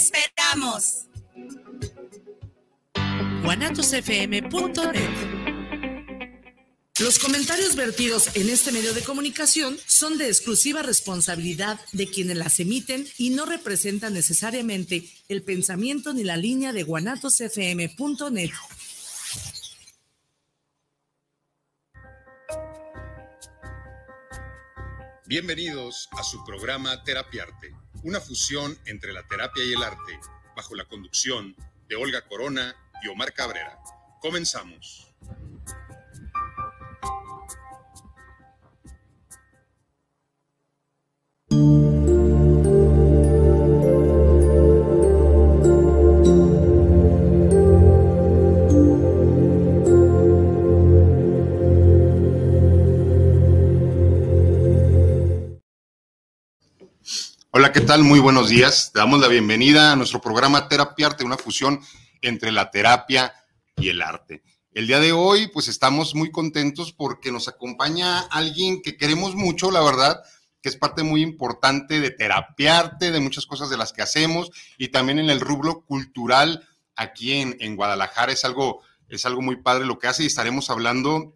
esperamos. guanatosfm.net Los comentarios vertidos en este medio de comunicación son de exclusiva responsabilidad de quienes las emiten y no representan necesariamente el pensamiento ni la línea de guanatosfm.net. Bienvenidos a su programa Terapiarte una fusión entre la terapia y el arte, bajo la conducción de Olga Corona y Omar Cabrera. Comenzamos. Hola, ¿qué tal? Muy buenos días. Te damos la bienvenida a nuestro programa Terapia Arte, una fusión entre la terapia y el arte. El día de hoy, pues estamos muy contentos porque nos acompaña alguien que queremos mucho, la verdad, que es parte muy importante de Terapia Arte, de muchas cosas de las que hacemos y también en el rubro cultural aquí en, Guadalajara. Es algo, es algo muy padre lo que hace y estaremos hablando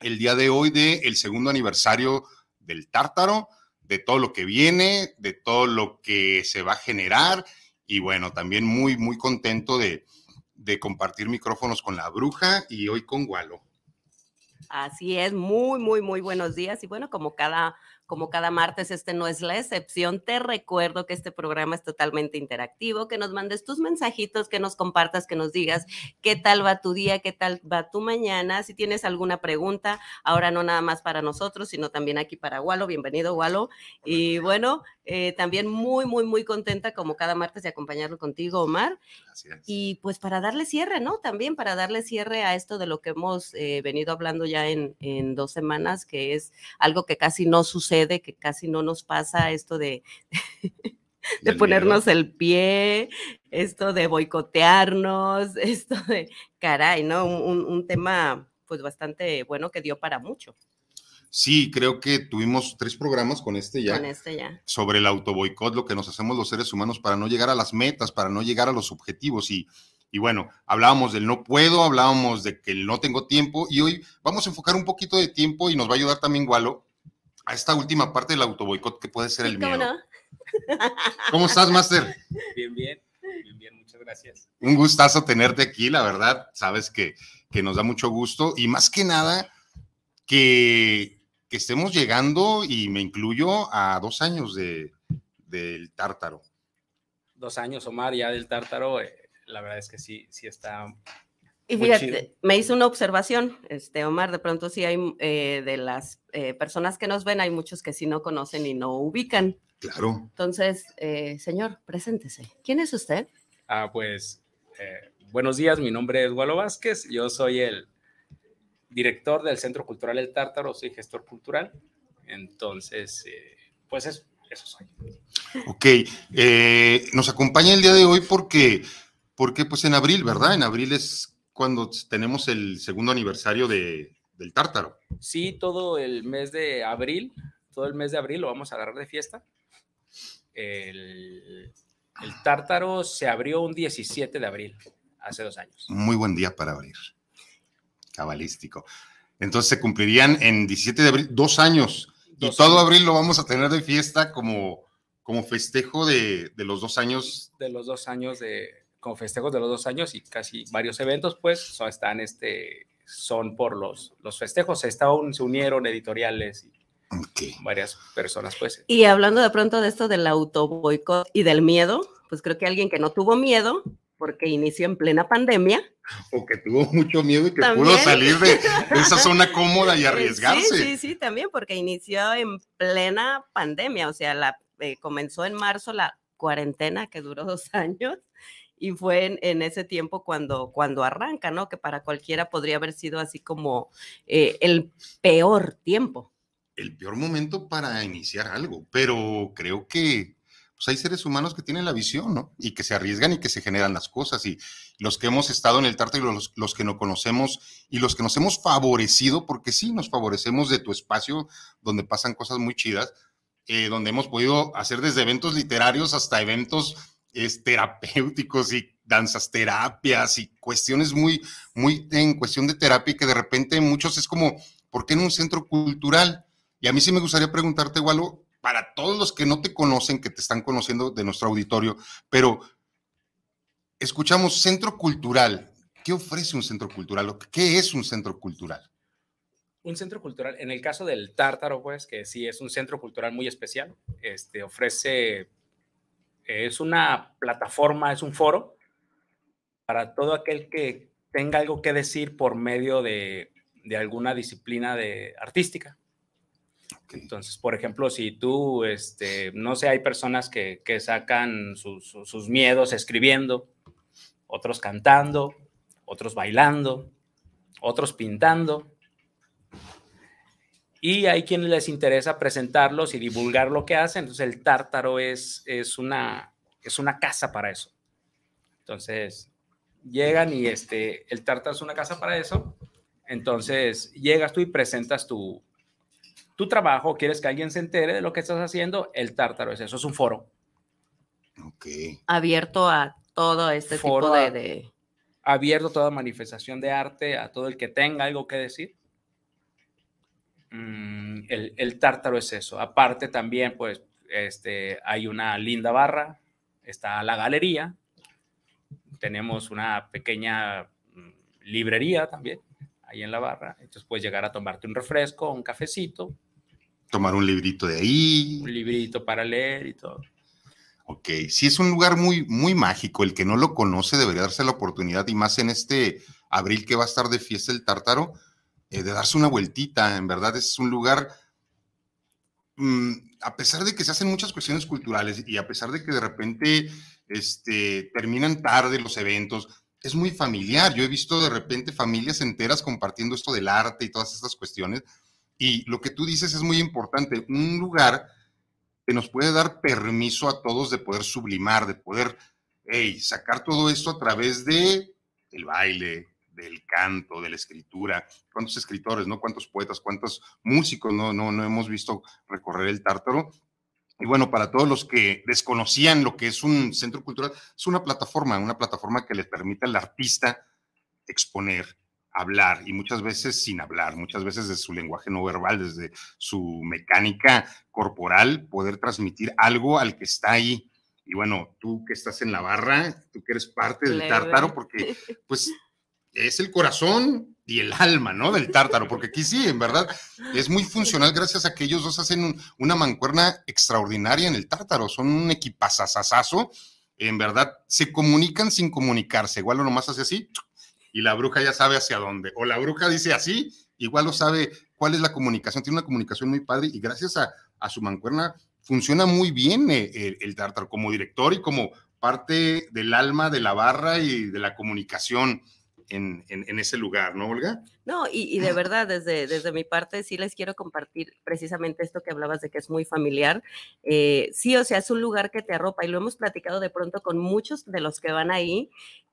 el día de hoy del segundo aniversario del Tártaro de todo lo que viene, de todo lo que se va a generar y bueno, también muy, muy contento de, compartir micrófonos con la bruja y hoy con Gualo. Así es, muy, muy, muy buenos días. Y bueno, como cada como cada martes, este no es la excepción. Te recuerdo que este programa es totalmente interactivo, que nos mandes tus mensajitos, que nos compartas, que nos digas qué tal va tu día, qué tal va tu mañana. Si tienes alguna pregunta, ahora no nada más para nosotros, sino también aquí para Walo. Bienvenido, Walo. Y bueno, eh, también muy, muy, muy contenta como cada martes de acompañarlo contigo, Omar. Gracias. Y pues para darle cierre, ¿no? También para darle cierre a esto de lo que hemos eh, venido hablando ya en dos semanas, que es algo que casi no sucede de que casi no nos pasa esto de, de ponernos el pie, esto de boicotearnos, esto de, caray, ¿no? Un, tema pues bastante bueno que dio para mucho. Sí, creo que tuvimos tres programas con este ya. este Sobre el boicot lo que nos hacemos los seres humanos para no llegar a las metas, para no llegar a los objetivos. Y, y bueno, hablábamos del no puedo, hablábamos de que no tengo tiempo. Y hoy vamos a enfocar un poquito de tiempo y nos va a ayudar también Gualo esta última parte del autoboicot que puede ser el miedo. ¿Cómo, estás, Master? Bien, bien, bien, muchas gracias. Un gustazo tenerte aquí, la verdad, sabes que, nos da mucho gusto y más que nada que, estemos llegando, y me incluyo, a dos años de, del tártaro. Dos años, Omar, ya del tártaro, eh, la verdad es que sí, sí está y fíjate, me hizo una observación, este Omar, de pronto sí hay eh, de las eh, personas que nos ven, hay muchos que sí no conocen y no ubican. Claro. Entonces, eh, señor, preséntese. ¿Quién es usted? Ah, pues, buenos días, mi nombre es Gualo Vázquez, yo soy el director del Centro Cultural El Tártaro, soy gestor cultural, entonces, pues eso, eso soy. Ok, nos acompaña el día de hoy porque, porque pues en abril, ¿verdad? En abril es cuando tenemos el segundo aniversario del Tártaro. Sí, todo el mes de abril, todo el mes de abril lo vamos a agarrar de fiesta. El, Tártaro se abrió un 17 de abril, hace dos años. Muy buen día para abrir. Cabalístico. Entonces se cumplirían en 17 de abril dos años. y todo abril lo vamos a tener de fiesta como, como festejo de, de, los dos años. De los dos años de, con festejos de los dos años y casi varios eventos, pues son, están este, son por los, los festejos. Estaban, se unieron editoriales y varias personas, pues. Y hablando de pronto de esto del boicot y del miedo, pues creo que alguien que no tuvo miedo porque inició en plena pandemia. O que tuvo mucho miedo y que pudo salir de, esa zona cómoda y arriesgarse. Sí, sí, sí, también porque inició en plena pandemia, o sea, la, eh, comenzó en marzo la cuarentena que duró dos años y fue en, ese tiempo cuando, cuando arranca, ¿no? Que para cualquiera podría haber sido así como eh, el peor tiempo. El peor momento para iniciar algo, pero creo que pues, hay seres humanos que tienen la visión, ¿no? Y que se arriesgan y que se generan las cosas. Y los que hemos estado en el Tarte y los, que no conocemos y los que nos hemos favorecido, porque sí nos favorecemos de tu espacio donde pasan cosas muy chidas, eh, donde hemos podido hacer desde eventos literarios hasta eventos es terapéuticos y danzas terapias y cuestiones muy, muy en cuestión de terapia que de repente muchos es como, ¿por qué en un centro cultural? Y a mí sí me gustaría preguntarte, Walo, para todos los que no te conocen, que te están conociendo de nuestro auditorio, pero escuchamos centro cultural. ¿Qué ofrece un centro cultural? ¿Qué es un centro cultural? un centro cultural, en el caso del Tártaro, pues, que sí es un centro cultural muy especial, este, ofrece es una plataforma, es un foro para todo aquel que tenga algo que decir por medio de, de alguna disciplina de, artística. Entonces, por ejemplo, si tú, este, no sé, hay personas que, que sacan sus, miedos escribiendo, otros cantando, otros bailando, otros pintando, y hay quienes les interesa presentarlos y divulgar lo que hacen. Entonces el tártaro es, es, una, es una casa para eso. Entonces llegan y este, el tártaro es una casa para eso. Entonces llegas tú y presentas tu, tu trabajo, quieres que alguien se entere de lo que estás haciendo, el tártaro es eso, es un foro. Ok. Abierto a todo este tipo de, de... Abierto a toda manifestación de arte, a todo el que tenga algo que decir. Mm, el, tártaro es eso. Aparte también, pues, este, hay una linda barra, está la galería, tenemos una pequeña mm, librería también ahí en la barra. Entonces puedes llegar a tomarte un refresco, un cafecito. Tomar un librito de ahí. Un librito para leer y todo. Ok, si es un lugar muy, muy mágico. El que no lo conoce debería darse la oportunidad y más en este abril que va a estar de fiesta el tártaro, eh, de darse una vueltita. En verdad es un lugar, mm, a pesar de que se hacen muchas cuestiones culturales y a pesar de que de repente este, terminan tarde los eventos, es muy familiar. Yo he visto de repente familias enteras compartiendo esto del arte y todas estas cuestiones. Y lo que tú dices es muy importante, un lugar que nos puede dar permiso a todos de poder sublimar, de poder sacar todo esto a través de el baile, del canto, de la escritura. ¿Cuántos escritores, no? ¿Cuántos poetas, cuántos músicos no, no, no hemos visto recorrer el tártaro? Y bueno, para todos los que desconocían lo que es un centro cultural, es una plataforma, una plataforma que le permite al artista exponer, hablar y muchas veces sin hablar, muchas veces de su lenguaje no verbal, desde su mecánica corporal, poder transmitir algo al que está ahí. Y bueno, tú que estás en la barra, tú que eres parte del tártaro, porque pues es el corazón y el alma, ¿no? Del tártaro, porque aquí sí, en verdad, es muy funcional gracias a que ellos dos hacen una mancuerna extraordinaria en el tártaro, son un equipazazazazo, en verdad, se comunican sin comunicarse, igual lo nomás hace así y la bruja ya sabe hacia dónde, o la bruja dice así, igual lo sabe cuál es la comunicación, tiene una comunicación muy padre y gracias a, su mancuerna funciona muy bien eh, el tártaro como director y como parte del alma de la barra y de la comunicación en, ese lugar, ¿no, Olga? No, y, de verdad, desde, desde mi parte sí les quiero compartir precisamente esto que hablabas de que es muy familiar. Eh, sí, o sea, es un lugar que te arropa y lo hemos platicado de pronto con muchos de los que van ahí.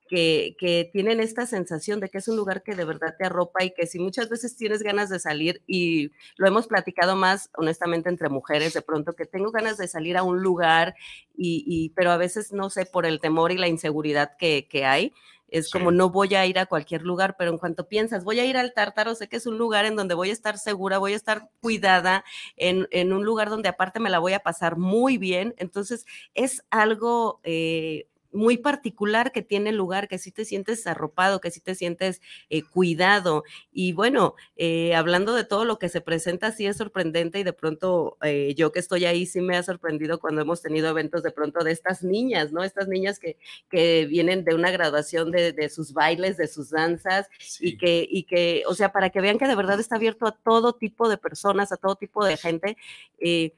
Que, que tienen esta sensación de que es un lugar que de verdad te arropa y que si muchas veces tienes ganas de salir, y lo hemos platicado más honestamente entre mujeres, de pronto que tengo ganas de salir a un lugar, y, pero a veces no sé por el temor y la inseguridad que, que hay, es como no voy a ir a cualquier lugar, pero en cuanto piensas, voy a ir al tártaro, sé que es un lugar en donde voy a estar segura, voy a estar cuidada, en, en un lugar donde aparte me la voy a pasar muy bien. Entonces, es algo eh, muy particular que tiene lugar, que sí te sientes arropado, que sí te sientes eh, cuidado. Y bueno, eh, hablando de todo lo que se presenta, sí es sorprendente y de pronto eh, yo que estoy ahí sí me ha sorprendido cuando hemos tenido eventos de pronto de estas niñas, ¿no? Estas niñas que, que vienen de una graduación de, sus bailes, de sus danzas y, que, y que, o sea, para que vean que de verdad está abierto a todo tipo de personas, a todo tipo de gente. Eh,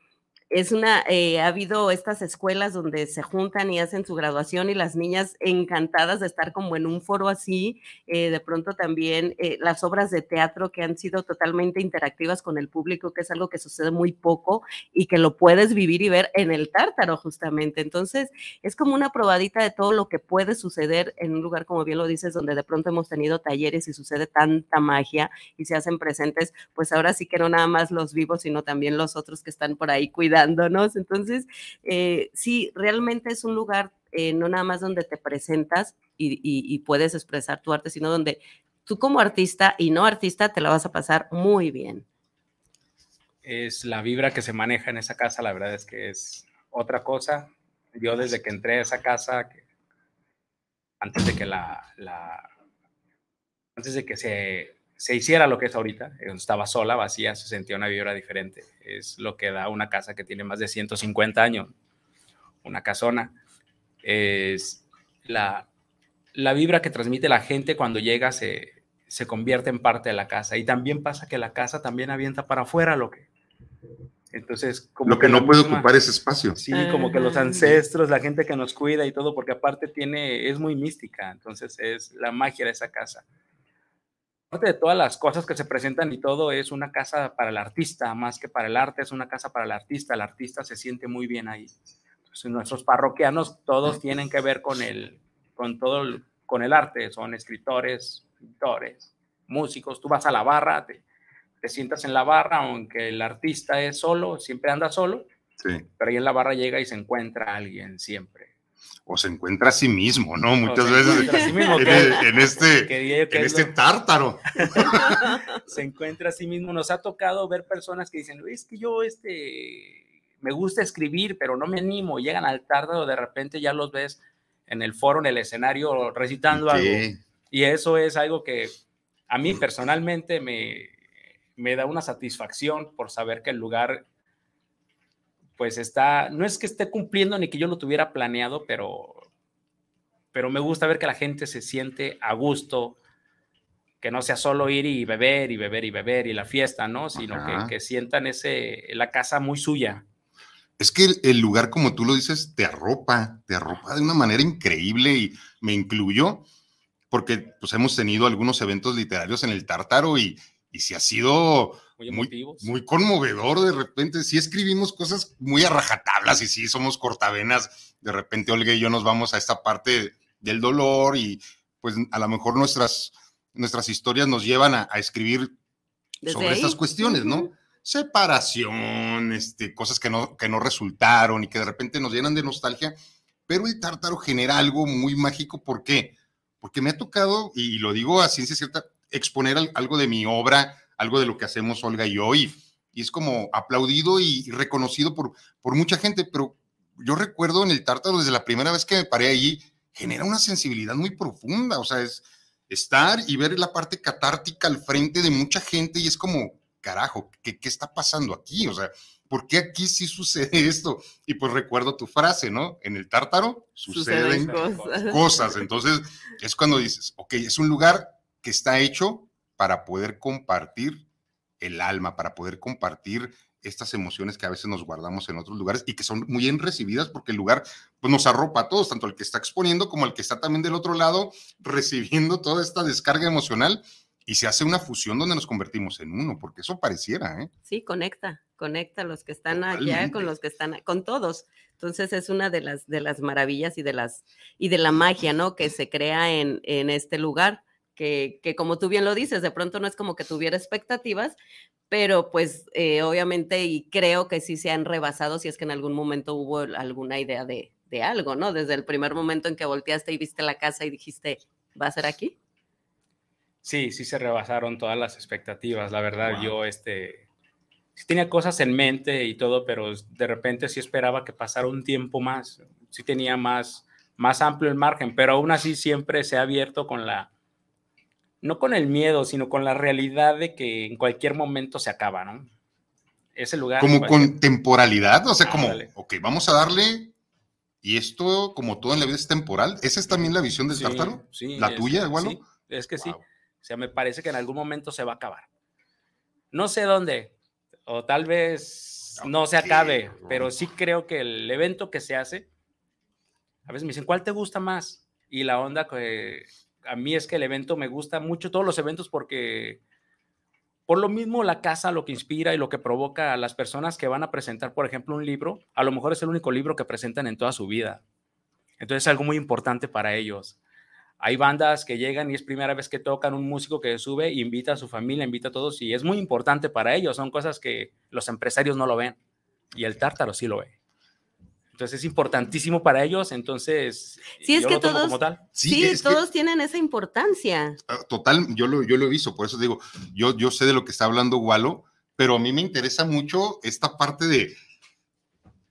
es una, eh, ha habido estas escuelas donde se juntan y hacen su graduación y las niñas encantadas de estar como en un foro así, eh, de pronto también eh, las obras de teatro que han sido totalmente interactivas con el público, que es algo que sucede muy poco y que lo puedes vivir y ver en el tártaro justamente. Entonces, es como una probadita de todo lo que puede suceder en un lugar, como bien lo dices, donde de pronto hemos tenido talleres y sucede tanta magia y se hacen presentes, pues ahora sí que no nada más los vivos, sino también los otros que están por ahí cuidando entonces, eh, sí, realmente es un lugar eh, no nada más donde te presentas y, puedes expresar tu arte, sino donde tú como artista y no artista te la vas a pasar muy bien. Es la vibra que se maneja en esa casa, la verdad es que es otra cosa. Yo desde que entré a esa casa, antes de que la antes de que se se hiciera lo que es ahorita, eh, estaba sola, vacía, se sentía una vibra diferente. Es lo que da una casa que tiene más de 150 años, una casona. Es la, la vibra que transmite la gente cuando llega se, se convierte en parte de la casa. Y también pasa que la casa también avienta para afuera lo que... Entonces, como lo que, no puede ocupar ese espacio. Sí, como que los ancestros, la gente que nos cuida y todo, porque aparte tiene, es muy mística, entonces es la magia de esa casa de todas las cosas que se presentan y todo, es una casa para el artista, más que para el arte, es una casa para el artista. El artista se siente muy bien ahí. nuestros parroquianos todos tienen que ver con el, con todo con el arte, son escritores, pintores, músicos. Tú vas a la barra, te, te sientas en la barra, aunque el artista es solo, siempre anda solo, pero ahí en la barra llega y se encuentra alguien siempre o se encuentra a sí mismo, ¿no? Muchas veces e, en, este, en este tártaro. se encuentra a sí mismo. Nos ha tocado ver personas que dicen, es que yo este, me gusta escribir, pero no me animo. Llegan al tártaro, de repente ya los ves en el foro, en el escenario, recitando algo. Y eso es algo que a mí personalmente me, me da una satisfacción por saber que el lugar pues está, no es que esté cumpliendo ni que yo lo tuviera planeado, pero, pero me gusta ver que la gente se siente a gusto, que no sea solo ir y beber y beber y beber y la fiesta, ¿no? Sino que, sientan ese, la casa muy suya. Es que el, lugar, como tú lo dices, te arropa, te arropa de una manera increíble y me incluyo porque pues hemos tenido algunos eventos literarios en el Tártaro y, y si ha sido muy, conmovedor de repente. si escribimos cosas muy a y si somos cortavenas. De repente Olga y yo nos vamos a esta parte del dolor y pues a lo mejor nuestras, nuestras historias nos llevan a, escribir sobre estas cuestiones, ¿no? Separación, este, cosas que no, que no resultaron y que de repente nos llenan de nostalgia. Pero el tártaro genera algo muy mágico. ¿Por qué? Porque me ha tocado, y lo digo a ciencia cierta, exponer algo de mi obra, algo de lo que hacemos Olga y yo, y, es como aplaudido y reconocido por, por mucha gente, pero yo recuerdo en el Tártaro, desde la primera vez que me paré allí, genera una sensibilidad muy profunda, o sea, es estar y ver la parte catártica al frente de mucha gente y es como, carajo, ¿qué, está pasando aquí? O sea, ¿por qué aquí sí sucede esto? Y pues recuerdo tu frase, ¿no? En el Tártaro suceden, cosas. cosas. Entonces, es cuando dices, ok, es un lugar que está hecho para poder compartir el alma, para poder compartir estas emociones que a veces nos guardamos en otros lugares y que son muy bien recibidas porque el lugar pues, nos arropa a todos, tanto el que está exponiendo como el que está también del otro lado recibiendo toda esta descarga emocional y se hace una fusión donde nos convertimos en uno, porque eso pareciera, ¿eh? Sí, conecta, conecta los que están allá con los que están, con todos. Entonces es una de las, de las maravillas y de las, y de la magia, ¿no? Que se crea en, en este lugar que, como tú bien lo dices, de pronto no es como que tuviera expectativas, pero pues eh, obviamente y creo que sí se han rebasado si es que en algún momento hubo alguna idea de, de algo, ¿no? Desde el primer momento en que volteaste y viste la casa y dijiste, ¿va a ser aquí? Sí, sí se rebasaron todas las expectativas, la verdad, yo este, sí tenía cosas en mente y todo, pero de repente sí esperaba que pasara un tiempo más, sí tenía más, más amplio el margen, pero aún así siempre se ha abierto con la, no con el miedo, sino con la realidad de que en cualquier momento se acaba, ¿no? Ese lugar. Como pues, con temporalidad, o sea, como, ok, vamos a darle, y esto, como todo en la vida, es temporal. ¿Esa es también la visión de sí, ¿La tuya, igual? es que sí. O sea, me parece que en algún momento se va a acabar. No sé dónde, o tal vez ah, no se acabe, pero sí creo que el evento que se hace, a veces me dicen, ¿cuál te gusta más? Y la onda que a mí es que el evento me gusta mucho, todos los eventos, porque por lo mismo la casa lo que inspira y lo que provoca a las personas que van a presentar, por ejemplo, un libro, a lo mejor es el único libro que presentan en toda su vida. Entonces es algo muy importante para ellos. Hay bandas que llegan y es primera vez que tocan un músico que sube, invita a su familia, invita a todos y es muy importante para ellos. Son cosas que los empresarios no lo ven y el tártaro sí lo ve. Entonces es importantísimo para ellos, entonces... Sí, es que todos, como Sí, todos tienen esa importancia. Ah, total, yo lo, yo lo he visto, por eso digo, yo, yo sé de lo que está hablando Walo, pero a mí me interesa mucho esta parte de...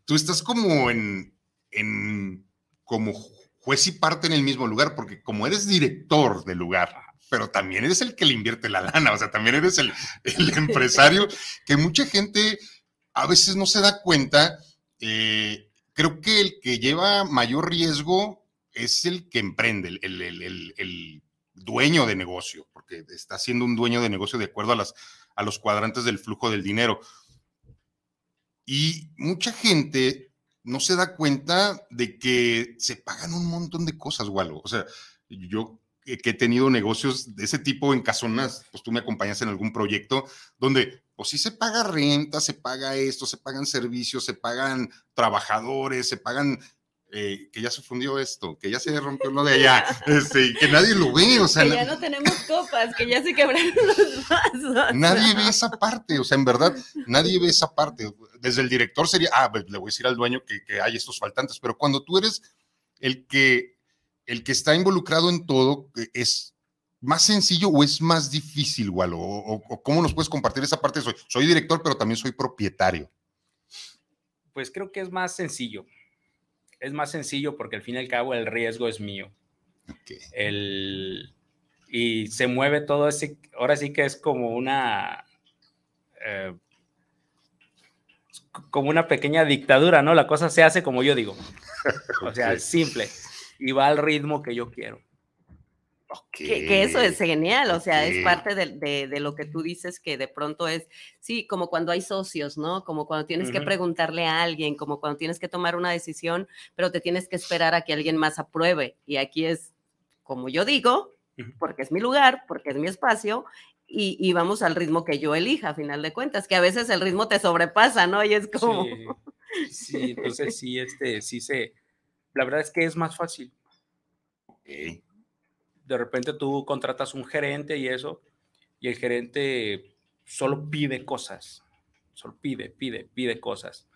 Tú estás como en, en como juez y parte en el mismo lugar, porque como eres director del lugar, pero también eres el que le invierte la lana, o sea, también eres el, el empresario, que mucha gente a veces no se da cuenta eh, creo que el que lleva mayor riesgo es el que emprende, el, dueño de negocio, porque está siendo un dueño de negocio de acuerdo a, las, a los cuadrantes del flujo del dinero. Y mucha gente no se da cuenta de que se pagan un montón de cosas, algo O sea, yo que he tenido negocios de ese tipo en casonas, pues tú me acompañas en algún proyecto donde si pues, se paga renta, se paga esto, se pagan servicios, se pagan trabajadores, se pagan eh, que ya se fundió esto, que ya se rompió lo de allá, este, que nadie lo ve, ya no tenemos copas, que ya se quebraron los vasos. Nadie ve esa parte, o sea, en verdad, nadie ve esa parte. Desde el director sería, ah, pues, le voy a decir al dueño que, que, hay estos faltantes, pero cuando tú eres el que, el que está involucrado en todo, e, es más sencillo o es más difícil, Walo? O, cómo nos puedes compartir esa parte? Soy, soy director, pero también soy propietario. Pues creo que es más sencillo. Es más sencillo porque al fin y al cabo el riesgo es mío. y se mueve todo ese. Ahora sí que es como una. Eh, como una pequeña dictadura, ¿no? La cosa se hace como yo digo. O sea, es simple. Y va al ritmo que yo quiero que, eso es genial, o sea, es parte de, lo que tú dices que de pronto es, sí, como cuando hay socios, ¿no? Como cuando tienes que preguntarle a alguien, como cuando tienes que tomar una decisión, pero te tienes que esperar a que alguien más apruebe. Y aquí es, como yo digo, porque es mi lugar, porque es mi espacio. Y, vamos al ritmo que yo elija, a final de cuentas, que a veces el ritmo te sobrepasa, ¿no? Y es como... Sí, entonces sí, este, sí se... La verdad es que es más fácil. Okay. de repente tú contratas un gerente y eso, y el gerente solo pide cosas, solo pide, pide, pide cosas.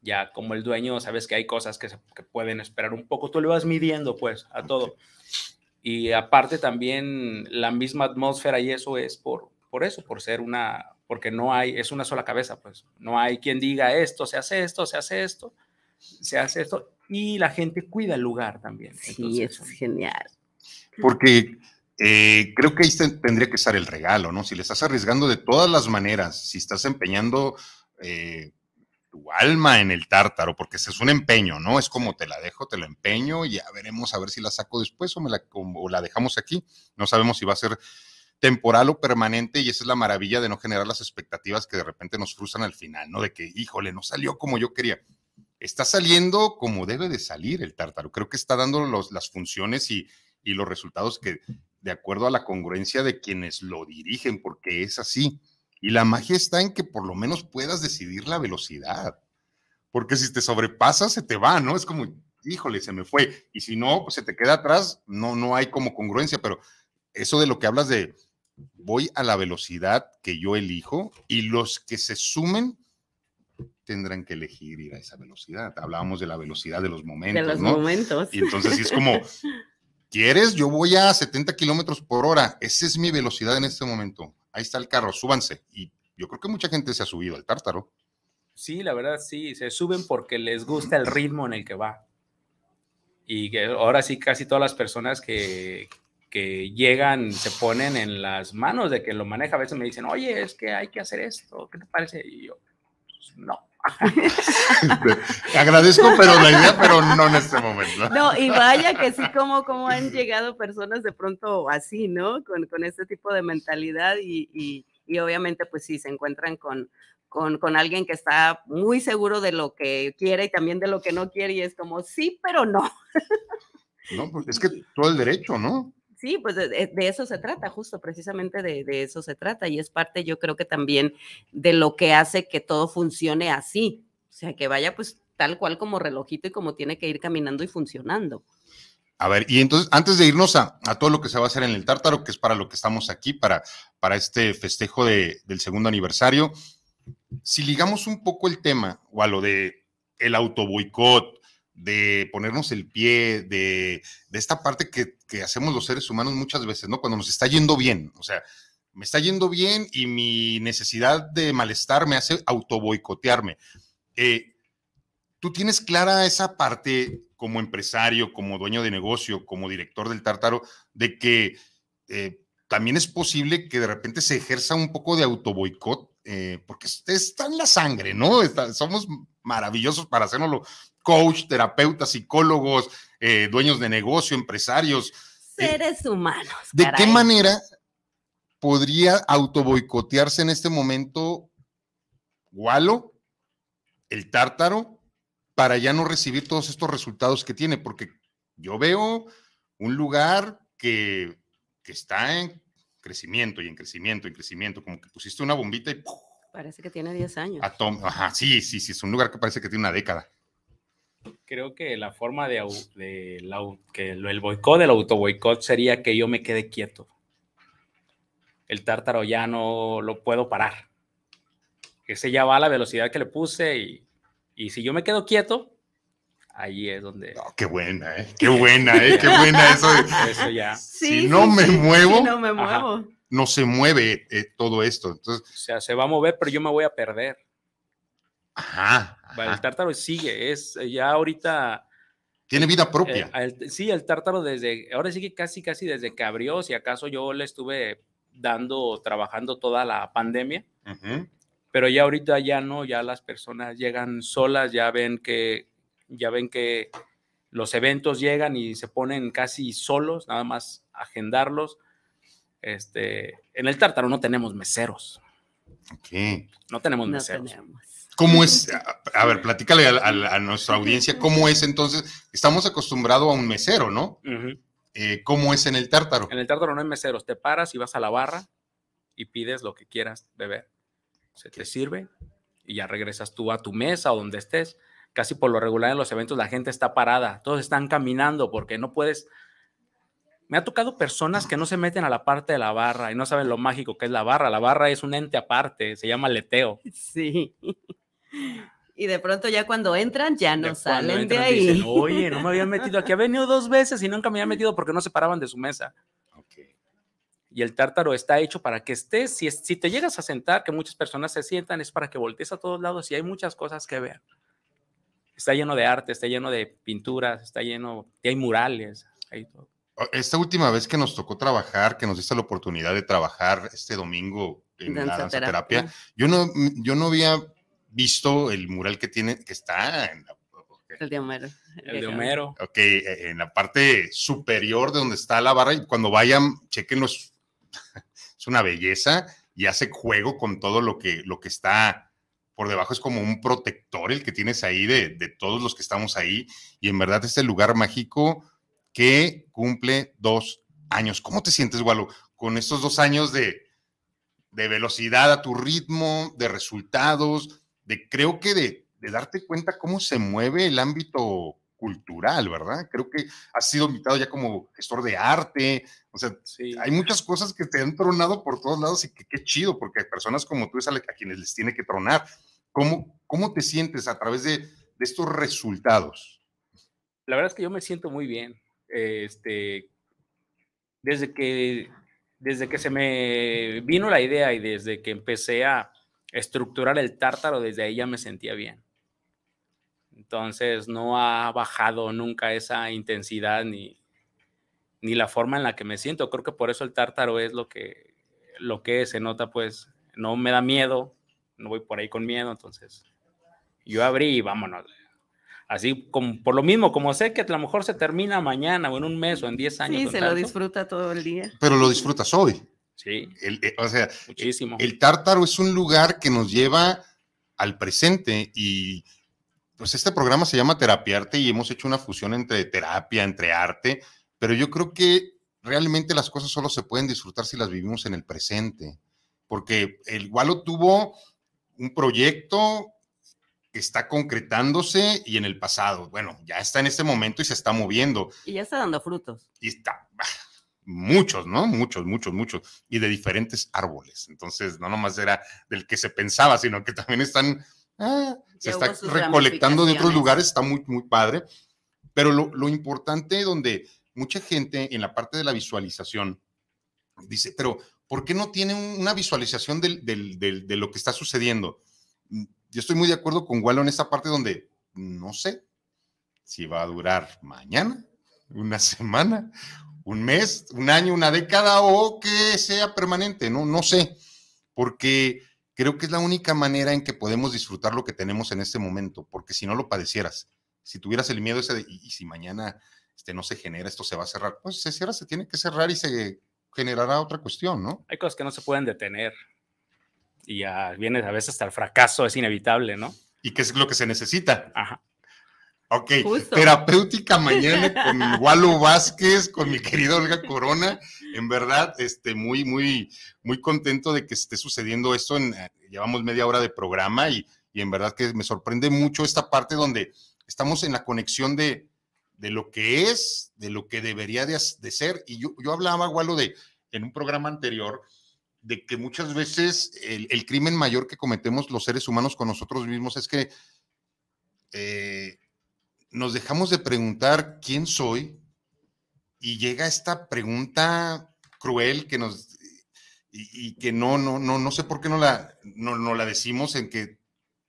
Ya como el dueño, sabes que hay cosas que, pueden esperar un poco, tú le vas midiendo pues a todo. Y aparte también la misma atmósfera y eso es por, por eso, por ser una, porque no hay, es una sola cabeza, pues no hay quien diga esto, se hace esto, se hace esto, se hace esto, y la gente cuida el lugar también. Sí, eso es genial. Porque eh, creo que ahí tendría que estar el regalo, ¿no? Si le estás arriesgando de todas las maneras, si estás empeñando eh, tu alma en el tártaro, porque ese es un empeño, ¿no? Es como te la dejo, te la empeño, y ya veremos a ver si la saco después o, me la, dejamos aquí. No sabemos si va a ser temporal o permanente, y esa es la maravilla de no generar las expectativas que de repente nos frustran al final, ¿no? De que, híjole, no salió como yo quería. Está saliendo como debe de salir el tártaro. Creo que está dando las funciones y y los resultados que, de acuerdo a la congruencia de quienes lo dirigen, porque es así. Y la magia está en que por lo menos puedas decidir la velocidad, porque si te sobrepasas, se te va, ¿no? Es como, híjole, se me fue. Y si no, pues se te queda atrás, no, no hay como congruencia, pero eso de lo que hablas de voy a la velocidad que yo elijo y los que se sumen tendrán que elegir ir a esa velocidad. Hablábamos de la velocidad de los momentos. De los momentos. Y entonces sí es como, ¿Quieres? Yo voy a 70 kilómetros por hora. Esa es mi velocidad en este momento. Ahí está el carro, súbanse. Y yo creo que mucha gente se ha subido al tártaro. Sí, la verdad sí, se suben porque les gusta el ritmo en el que va. Y ahora sí, casi todas las personas que, que llegan se ponen en las manos de que lo maneja. A veces me dicen, oye, es que hay que hacer esto, ¿qué te parece? Y yo, pues, no, agradezco, pero la idea, pero no en este momento. No, y vaya que sí, como, como han llegado personas de pronto así, ¿no? Con, este tipo de mentalidad y, obviamente pues sí, se encuentran con, con, con, alguien que está muy seguro de lo que quiere y también de lo que no quiere y es como sí, pero no. No, pues es que todo el derecho, ¿no? Sí, pues de, eso se trata, justo, precisamente de, eso se trata y es parte yo creo que también de lo que hace que todo funcione así, o sea, que vaya pues tal cual como relojito y como tiene que ir caminando y funcionando. A ver, y entonces, antes de irnos a, todo lo que se va a hacer en el Tártaro, que es para lo que estamos aquí, para, para este festejo del segundo aniversario, si ligamos un poco el tema o a lo de el auto boicot de ponernos el pie, de, esta parte que, hacemos los seres humanos muchas veces, ¿no? Cuando nos está yendo bien, o sea, me está yendo bien y mi necesidad de malestar me hace autoboicotearme. Eh, Tú tienes clara esa parte como empresario, como dueño de negocio, como director del Tártaro, de que eh, también es posible que de repente se ejerza un poco de autoboicot, eh, porque está en la sangre, ¿no? somos maravillosos para hacernoslo coach, terapeutas, psicólogos, eh, dueños de negocio, empresarios. Eh, Seres humanos. ¿De qué manera podría autoboicotearse en este momento Walo el tártaro, para ya no recibir todos estos resultados que tiene? Porque yo veo un lugar que, que está en crecimiento y en crecimiento y en crecimiento, como que pusiste una bombita y... Parece que tiene 10 años. ajá, sí, sí, sí, es un lugar que parece que tiene una década creo que la forma de, que el boicot, el auto boicot sería que yo me quede quieto. El tártaro ya no lo puedo parar. Ese ya va a la velocidad que le puse y, y si yo me quedo quieto, ahí es donde. qué buena, ¿eh? Qué buena, ¿eh? Qué buena eso. eso ya. si no me muevo. no me muevo. no se mueve eh, todo esto. Entonces, o sea, se va a mover, pero yo me voy a perder. Ajá el tártaro sigue, es eh, ya ahorita... Tiene vida propia. Eh, sí, el tártaro desde, ahora sigue casi, casi desde que abrió, si acaso yo le estuve dando, trabajando toda la pandemia, pero ya ahorita ya no, ya las personas llegan solas, ya ven que, ya ven que los eventos llegan y se ponen casi solos, nada más agendarlos. Este, en el tártaro no tenemos meseros. No tenemos meseros. ¿Cómo es? A ver, platícale a, nuestra audiencia, ¿cómo es entonces? Estamos acostumbrados a un mesero, ¿no? Eh, ¿Cómo es en el tártaro? En el tártaro no hay meseros, te paras y vas a la barra y pides lo que quieras beber. Se te sirve y ya regresas tú a tu mesa o donde estés. Casi por lo regular en los eventos la gente está parada, todos están caminando porque no puedes... Me ha tocado personas que no se meten a la parte de la barra y no saben lo mágico que es la barra. La barra es un ente aparte, se llama leteo. Sí. Y de pronto ya cuando entran, ya no salen de ahí. Oye, no me habían metido aquí. Ha venido dos veces y nunca me habían metido porque no se paraban de su mesa. Okay. Y el tártaro está hecho para que estés, si, si te llegas a sentar, que muchas personas se sientan, es para que voltees a todos lados y hay muchas cosas que ver. Está lleno de arte, está lleno de pinturas, está lleno, y hay murales, Esta última vez que nos tocó trabajar, que nos diste la oportunidad de trabajar este domingo en la danza terapia, yo no, yo no había visto el mural que tiene, que está en el de Homero. El, de Homero. E, en la parte superior de donde está la barra, y cuando vayan, chequenlos. es una belleza y hace juego con todo lo que, lo que está por debajo. Es como un protector el que tienes ahí de, de todos los que estamos ahí. Y en verdad, este lugar mágico que cumple dos años. ¿Cómo te sientes, Walu con estos dos años de, de velocidad a tu ritmo, de resultados? creo que de, darte cuenta cómo se mueve el ámbito cultural, ¿verdad? Creo que has sido invitado ya como gestor de arte, o sea, hay muchas cosas que te han tronado por todos lados y que qué chido, porque hay personas como tú es a, quienes les tiene que tronar. ¿Cómo, cómo te sientes a través de, de, estos resultados? La verdad es que yo me siento muy bien. Este, desde que, desde que se me vino la idea y desde que empecé a, estructurar el tártaro, desde ahí ya me sentía bien. Entonces no ha bajado nunca esa intensidad ni, la forma en la que me siento. Creo que por eso el tártaro es lo que, lo que se nota, pues no me da miedo, no voy por ahí con miedo, entonces yo abrí y vámonos. Así, por lo mismo, como sé que a lo mejor se termina mañana o en un mes o en 10 años. Sí, se lo disfruta todo el día. Pero lo disfrutas hoy. Sí. El, eh, o sea, Muchísimo. El, tártaro es un lugar que nos lleva al presente y pues este programa se llama Arte y hemos hecho una fusión entre terapia, entre arte, pero yo creo que realmente las cosas solo se pueden disfrutar si las vivimos en el presente, porque el Gualo tuvo un proyecto que está concretándose y en el pasado, bueno, ya está en este momento y se está moviendo. Y ya está dando frutos. Y está, muchos, ¿no? Muchos, muchos, muchos, y de diferentes árboles. Entonces, no nomás era del que se pensaba, sino que también están, ah, se está recolectando de otros lugares, está muy, muy padre. Pero lo, importante donde mucha gente en la parte de la visualización dice, pero ¿por qué no tiene una visualización de lo que está sucediendo? Mm, yo estoy muy de acuerdo con Wallo en esta parte donde no sé si va a durar mañana, una semana, un mes, un año, una década o que sea permanente, no, no sé, porque creo que es la única manera en que podemos disfrutar lo que tenemos en este momento, porque si no lo padecieras, si tuvieras el miedo ese de, y si mañana este, no se genera, esto se va a cerrar, pues se cierra, se tiene que cerrar y se generará otra cuestión, ¿no? Hay cosas que no se pueden detener y ya viene a veces hasta el fracaso, es inevitable, ¿no? Y qué es lo que se necesita. Ajá. Ok, terapéutica mañana con Walo Vázquez, con mi querido Olga Corona. En verdad, este, muy, muy, muy contento de que esté sucediendo esto. Eh, llevamos media hora de programa y, en verdad que me sorprende mucho esta parte donde estamos en la conexión de, lo que es, de lo que debería de, ser. Y yo, hablaba, Walo, de, en un programa anterior, de que muchas veces el, crimen mayor que cometemos los seres humanos con nosotros mismos es que... Eh, nos dejamos de preguntar quién soy y llega esta pregunta cruel que nos y, que no no no no sé por qué no la no, la decimos en que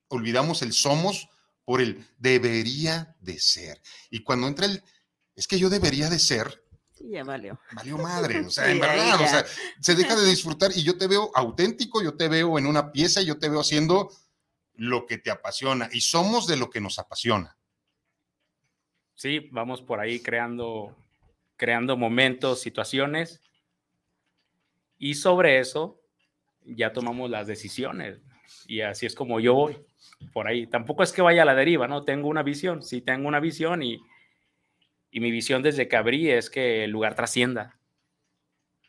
olvidamos el somos por el debería de ser. Y cuando entra el es que yo debería de ser ya valió. Valió madre, o sea, en verdad, o sea, se deja de disfrutar y yo te veo auténtico, yo te veo en una pieza, yo te veo haciendo lo que te apasiona y somos de lo que nos apasiona. ¿sí? Vamos por ahí creando, creando momentos, situaciones. Y sobre eso ya tomamos las decisiones. Y así es como yo voy por ahí. Tampoco es que vaya a la deriva, ¿no? Tengo una visión, sí tengo una visión y, y mi visión desde que abrí es que el lugar trascienda.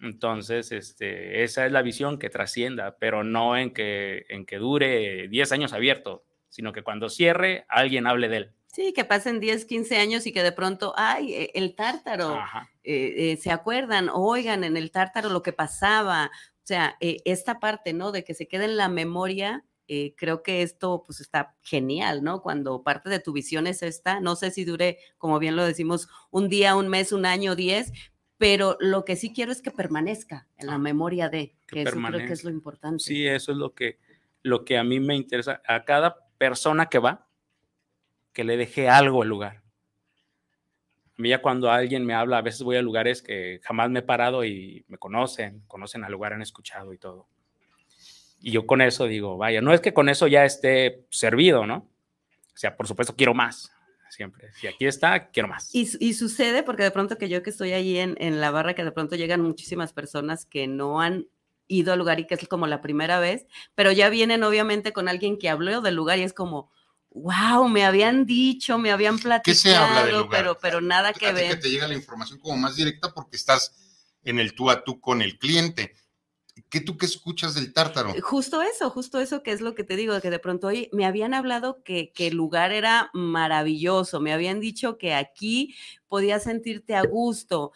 Entonces, este, esa es la visión que trascienda, pero no en que, en que dure 10 años abierto, sino que cuando cierre alguien hable de él. Sí, que pasen 10, 15 años y que de pronto, ay, eh, el tártaro, eh, eh, se acuerdan, oigan, en el tártaro lo que pasaba. O sea, esta parte, ¿no? De que se quede en la memoria, creo que esto pues está genial, ¿no? Cuando parte de tu visión es esta, no sé si dure, como bien lo decimos, un día, un mes, un año, diez, pero lo que sí quiero es que permanezca en la ah, memoria de, que, creo que es lo importante. Sí, eso es lo que, lo que a mí me interesa. A cada persona que va, que le dejé algo al lugar. A mí ya cuando alguien me habla, a veces voy a lugares que jamás me he parado y me conocen, conocen al lugar, han escuchado y todo. Y yo con eso digo, vaya, no es que con eso ya esté servido, ¿no? O sea, por supuesto quiero más, siempre. Si aquí está, quiero más. Y, sucede porque de pronto que yo que estoy ahí en, en la barra, que de pronto llegan muchísimas personas que no han ido al lugar y que es como la primera vez, pero ya vienen obviamente con alguien que habló del lugar y es como, wow, me habían dicho, me habían platicado, pero, pero nada que ver. Que te llega la información como más directa porque estás en el tú a tú con el cliente. ¿Qué tú qué escuchas del tártaro? Justo eso, justo eso que es lo que te digo, que de pronto hoy me habían hablado que, que el lugar era maravilloso, me habían dicho que aquí podías sentirte a gusto,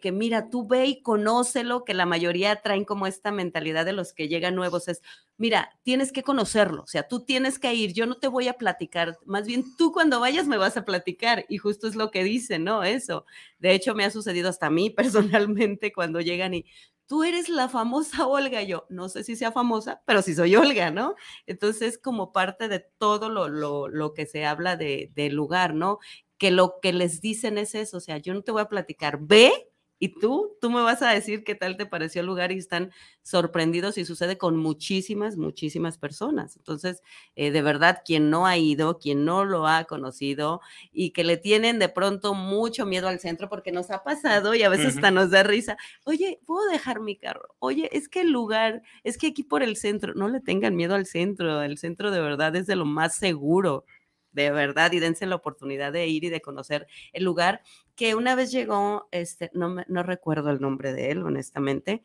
que, mira, tú ve y conócelo, que la mayoría traen como esta mentalidad de los que llegan nuevos, es, mira, tienes que conocerlo, o sea, tú tienes que ir, yo no te voy a platicar, más bien tú cuando vayas me vas a platicar y justo es lo que dicen, ¿no? Eso. De hecho, me ha sucedido hasta a mí personalmente cuando llegan y, tú eres la famosa Olga. Yo no sé si sea famosa, pero sí soy Olga, ¿no? Entonces, como parte de todo lo, lo, que se habla de, del lugar, ¿no? que lo que les dicen es eso, o sea, yo no te voy a platicar, ve y tú, tú me vas a decir qué tal te pareció el lugar y están sorprendidos y sucede con muchísimas, muchísimas personas. Entonces, eh, de verdad, quien no ha ido, quien no lo ha conocido y que le tienen de pronto mucho miedo al centro porque nos ha pasado y a veces hasta nos da risa. Oye, ¿puedo dejar mi carro? Oye, es que el lugar, es que aquí por el centro, no le tengan miedo al centro, el centro de verdad es de lo más seguro de verdad, y dense la oportunidad de ir y de conocer el lugar, que una vez llegó, este, no, no recuerdo el nombre de él, honestamente,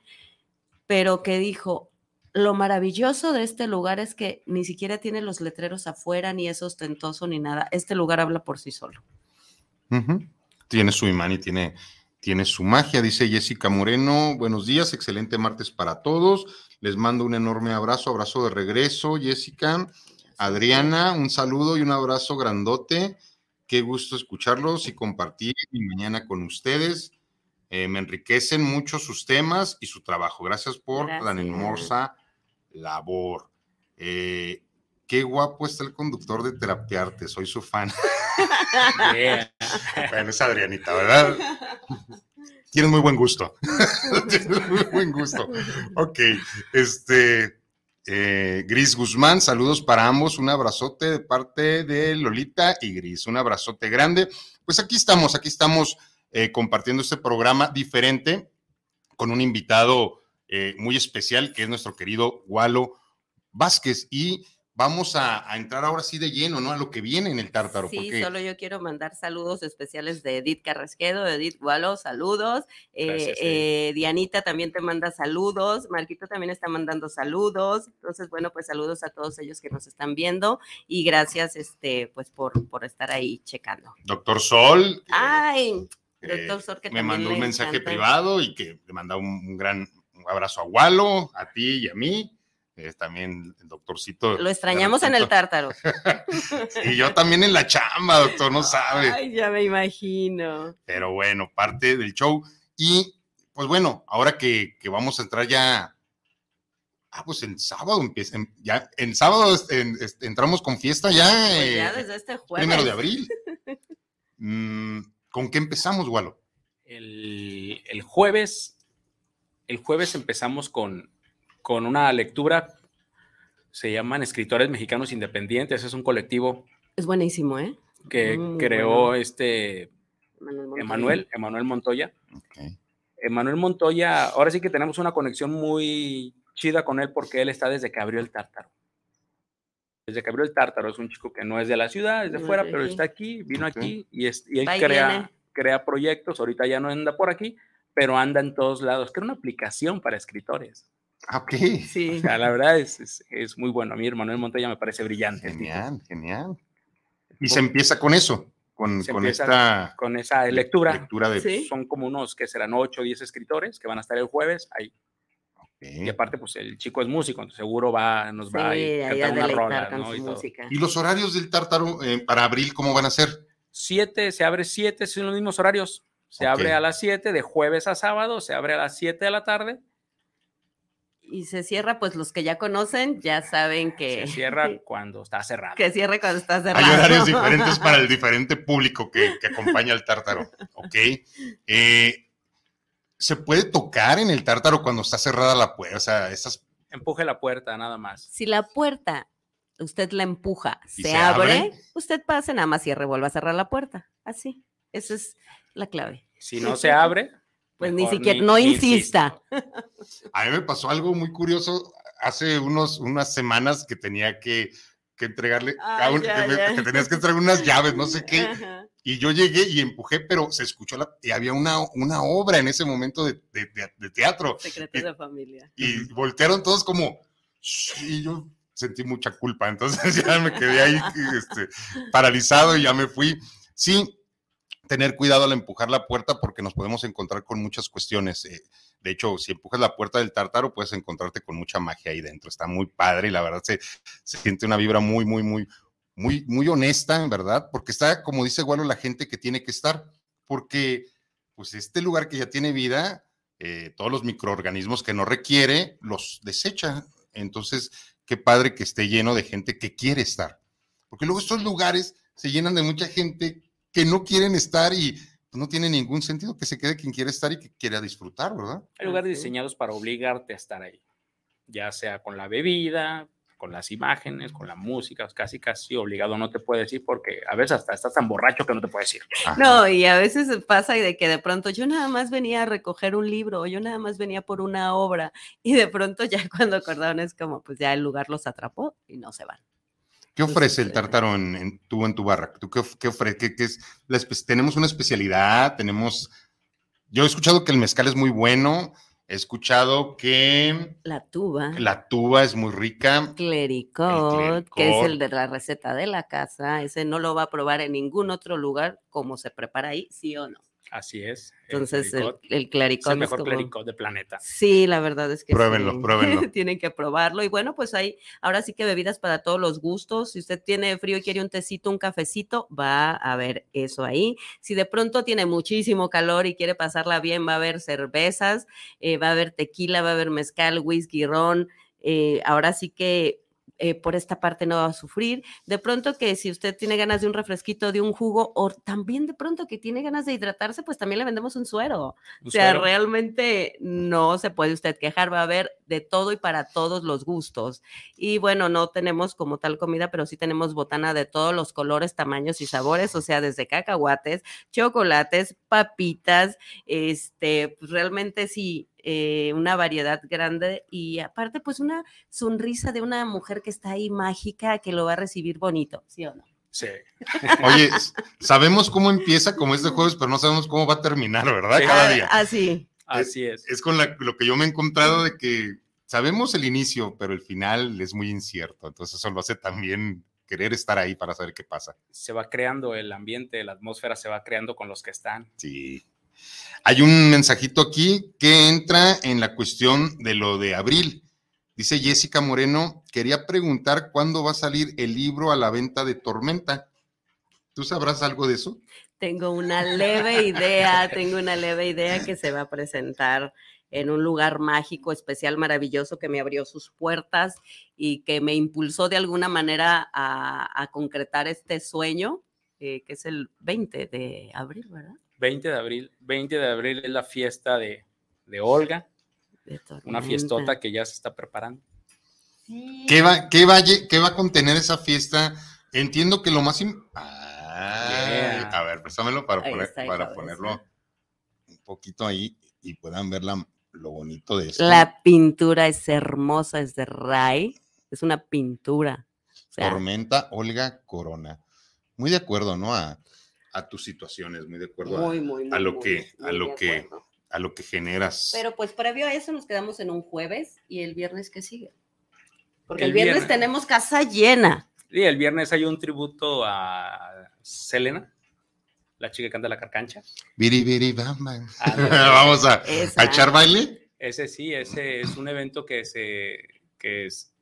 pero que dijo, lo maravilloso de este lugar es que ni siquiera tiene los letreros afuera, ni es ostentoso, ni nada. Este lugar habla por sí solo. Tiene su imán y tiene, tiene su magia, dice Jessica Moreno. Buenos días, excelente martes para todos. Les mando un enorme abrazo, abrazo de regreso, Jessica. Adriana, un saludo y un abrazo grandote. Qué gusto escucharlos y compartir mi mañana con ustedes. Eh, me enriquecen mucho sus temas y su trabajo. Gracias por la labor. Eh, qué guapo está el conductor de Terapearte, soy su fan. bueno, es Adrianita, ¿verdad? Tienes muy buen gusto. muy buen gusto. Ok, este, eh, Gris Guzmán, saludos para ambos, un abrazote de parte de Lolita y Gris, un abrazote grande. Pues aquí estamos, aquí estamos eh, compartiendo este programa diferente con un invitado eh, muy especial que es nuestro querido Walo Vázquez y vamos a, entrar ahora sí de lleno, ¿no? A lo que viene en el tártaro. Sí, solo yo quiero mandar saludos especiales de Edith Carrasquedo, Edith Gualo, saludos. Eh, eh, Dianita también te manda saludos, Marquito también está mandando saludos. Entonces, bueno, pues saludos a todos ellos que nos están viendo y gracias, este, pues por, estar ahí checando. Doctor Sol. Ay. Doctor Sol, que me mandó un mensaje privado y que le manda un, un gran abrazo a Gualo, a ti y a mí. Eh, también el doctorcito. Lo extrañamos en el tártaro. y yo también en la chamba, doctor, no sabe. Ay, ya me imagino. Pero bueno, parte del show. Y pues bueno, ahora que, vamos a entrar ya. Ah, pues el sábado empieza, em, ya, en sábado entramos con fiesta ya. Pues eh, ya desde este jueves. Primero de abril. Mm, ¿Con qué empezamos, Walo? El, el, jueves, el jueves empezamos con con una lectura. Se llaman Escritores Mexicanos Independientes. Es un colectivo. Es buenísimo, ¿eh? Que creó este Emanuel Emanuel Montoya. Emanuel Montoya, ahora sí que tenemos una conexión muy chida con él porque él está desde que abrió el Tártaro. Desde que abrió el Tártaro es un chico que no es de la ciudad, es de fuera, pero está aquí, vino aquí y, él crea, crea proyectos. Ahorita ya no anda por aquí, pero anda en todos lados. Crea una aplicación para escritores. Ah, ok. Sí. la verdad es, es, muy bueno. A mí Manuel Montoya me parece brillante. Genial, genial. Y se empieza con eso, con, con esta... Con esa lectura. lectura de... Son como unos, que serán 8 o 10 escritores que van a estar el jueves ahí. Okay. Y aparte, pues el chico es músico, entonces seguro va, nos va a cantar una ronda. Y, y, los horarios del tártaro eh, para abril cómo van a ser? Siete, se abre siete, son los mismos horarios. Se abre a las 7 de jueves a sábado, se abre a las 7 de la tarde y se cierra, pues los que ya conocen ya saben que... Se cierra cuando está cerrado. Que cierre cuando está cerrado. Hay horarios diferentes para el diferente público que, acompaña al tártaro, ¿ok? Eh, ¿Se puede tocar en el tártaro cuando está cerrada la puerta? O sea, esas... Empuje la puerta, nada más. Si la puerta usted la empuja, se, abre, usted pase, nada más cierre, vuelve a cerrar la puerta. Así. Esa es la clave. Si no se abre, pues ni siquiera, no insista. A mí me pasó algo muy curioso hace unos, unas semanas que tenía que, entregarle, ah, que, tenías que entregar unas llaves, no sé qué. Y yo llegué y empujé, pero se escuchó la, y había una, una obra en ese momento de, de, teatro. Secretos de familia. Y voltearon todos como, y yo sentí mucha culpa, entonces ya me quedé ahí este, paralizado y ya me fui. Sí, tener cuidado al empujar la puerta porque nos podemos encontrar con muchas cuestiones. Eh, de hecho, si empujas la puerta del tártaro, puedes encontrarte con mucha magia ahí dentro. Está muy padre y la verdad se, siente una vibra muy, muy, muy, muy, muy honesta, en ¿verdad? Porque está, como dice Gualo, la gente que tiene que estar. Porque, pues, este lugar que ya tiene vida, eh, todos los microorganismos que no requiere, los desecha. Entonces, qué padre que esté lleno de gente que quiere estar. Porque luego estos lugares se llenan de mucha gente que no quieren estar y pues, no tiene ningún sentido que se quede quien quiere estar y que quiera disfrutar, ¿verdad? Hay lugares diseñados para obligarte a estar ahí, ya sea con la bebida, con las imágenes, con la música, casi casi obligado, no te puedes ir porque a veces hasta estás tan borracho que no te puedes ir. No, y a veces pasa de que de pronto yo nada más venía a recoger un libro, yo nada más venía por una obra y de pronto ya cuando acordaron es como, pues ya el lugar los atrapó y no se van. ¿Qué ofrece el tártaro en, en tu barra? ¿Tú qué, qué ofrece? Qué, es ¿Tenemos una especialidad? ¿Tenemos...? Yo he escuchado que el mezcal es muy bueno. He escuchado que... La tuba. La tuba es muy rica. clericot, que es el de la receta de la casa. Ese no lo va a probar en ningún otro lugar como se prepara ahí, sí o no. Así es. Entonces, el, claricot, es el mejor como, claricot del planeta. Sí, la verdad es que pruébenlo, tienen que probarlo. Y bueno, pues ahí ahora sí que bebidas para todos los gustos. Si usted tiene frío y quiere un tecito, un cafecito, va a haber eso ahí. Si de pronto tiene muchísimo calor y quiere pasarla bien, va a haber cervezas, eh, va a haber tequila, va a haber mezcal, whisky, ron. Eh, ahora sí que eh, por esta parte no va a sufrir. De pronto que si usted tiene ganas de un refresquito, de un jugo, o también de pronto que tiene ganas de hidratarse, pues también le vendemos un suero. o sea, realmente no se puede usted quejar, va a haber de todo y para todos los gustos. Y bueno, no tenemos como tal comida, pero sí tenemos botana de todos los colores, tamaños y sabores, o sea, desde cacahuates, chocolates, papitas, este, pues realmente sí eh, una variedad grande y aparte pues una sonrisa de una mujer que está ahí mágica, que lo va a recibir bonito, ¿sí o no? Sí. Oye, sabemos cómo empieza como este jueves, pero no sabemos cómo va a terminar, ¿verdad? Cada día. Así. Ah, Así es. Es con lo que yo me he encontrado de que sabemos el inicio, pero el final es muy incierto. Entonces eso lo hace también querer estar ahí para saber qué pasa. Se va creando el ambiente, la atmósfera se va creando con los que están. Sí. Hay un mensajito aquí que entra en la cuestión de lo de abril. Dice Jessica Moreno, quería preguntar cuándo va a salir el libro a la venta de Tormenta. ¿Tú sabrás algo de eso? Tengo una leve idea, tengo una leve idea que se va a presentar en un lugar mágico, especial, maravilloso, que me abrió sus puertas y que me impulsó de alguna manera a, concretar este sueño, eh, que es el 20 de abril, ¿verdad? 20 de abril. 20 de abril es la fiesta de, Olga. una fiestota que ya se está preparando. ¿Qué, va, qué, va, a contener esa fiesta? Entiendo que lo más... A ver, préstamelo para, para ponerlo un poquito ahí y puedan ver lo bonito de esto. La pintura es hermosa, es de Ray. Es una pintura. Tormenta Olga Corona. Muy de acuerdo, ¿no? a tus situaciones, muy de acuerdo a, lo que, a lo que, a lo que generas. Pero pues previo a eso nos quedamos en un jueves y el viernes que sigue. Porque el, viernes, tenemos casa llena. Sí, el viernes hay un tributo a Selena, la chica que canta la carcancha. Biri, ah, Vamos a, a, echar baile. Ese sí, ese es un evento que se, que es,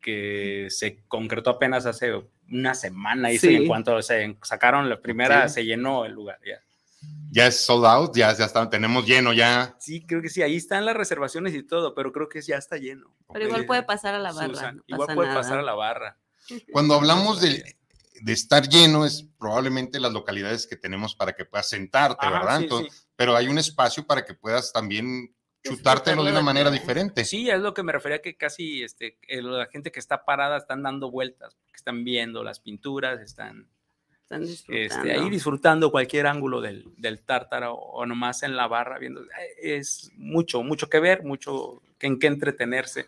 que se concretó apenas hace una semana, y en cuanto se sacaron la primera, se llenó el lugar. Ya. ya es sold out, ya, ya tenemos lleno ya. Sí, creo que sí, ahí están las reservaciones y todo, pero creo que ya está lleno. Pero igual puede pasar a la barra. igual puede pasar a la barra. Cuando hablamos de, de, estar lleno, es probablemente las localidades que tenemos para que puedas sentarte, ¿verdad? Entonces, pero hay un espacio para que puedas también chutártelo de una manera diferente. Sí, es lo que me refería que casi este, eh, la gente que está parada están dando vueltas, están viendo las pinturas, están, este, disfrutando. ahí disfrutando cualquier ángulo del, del tártaro o nomás en la barra viendo. Eh, es mucho, mucho que ver, mucho en qué entretenerse.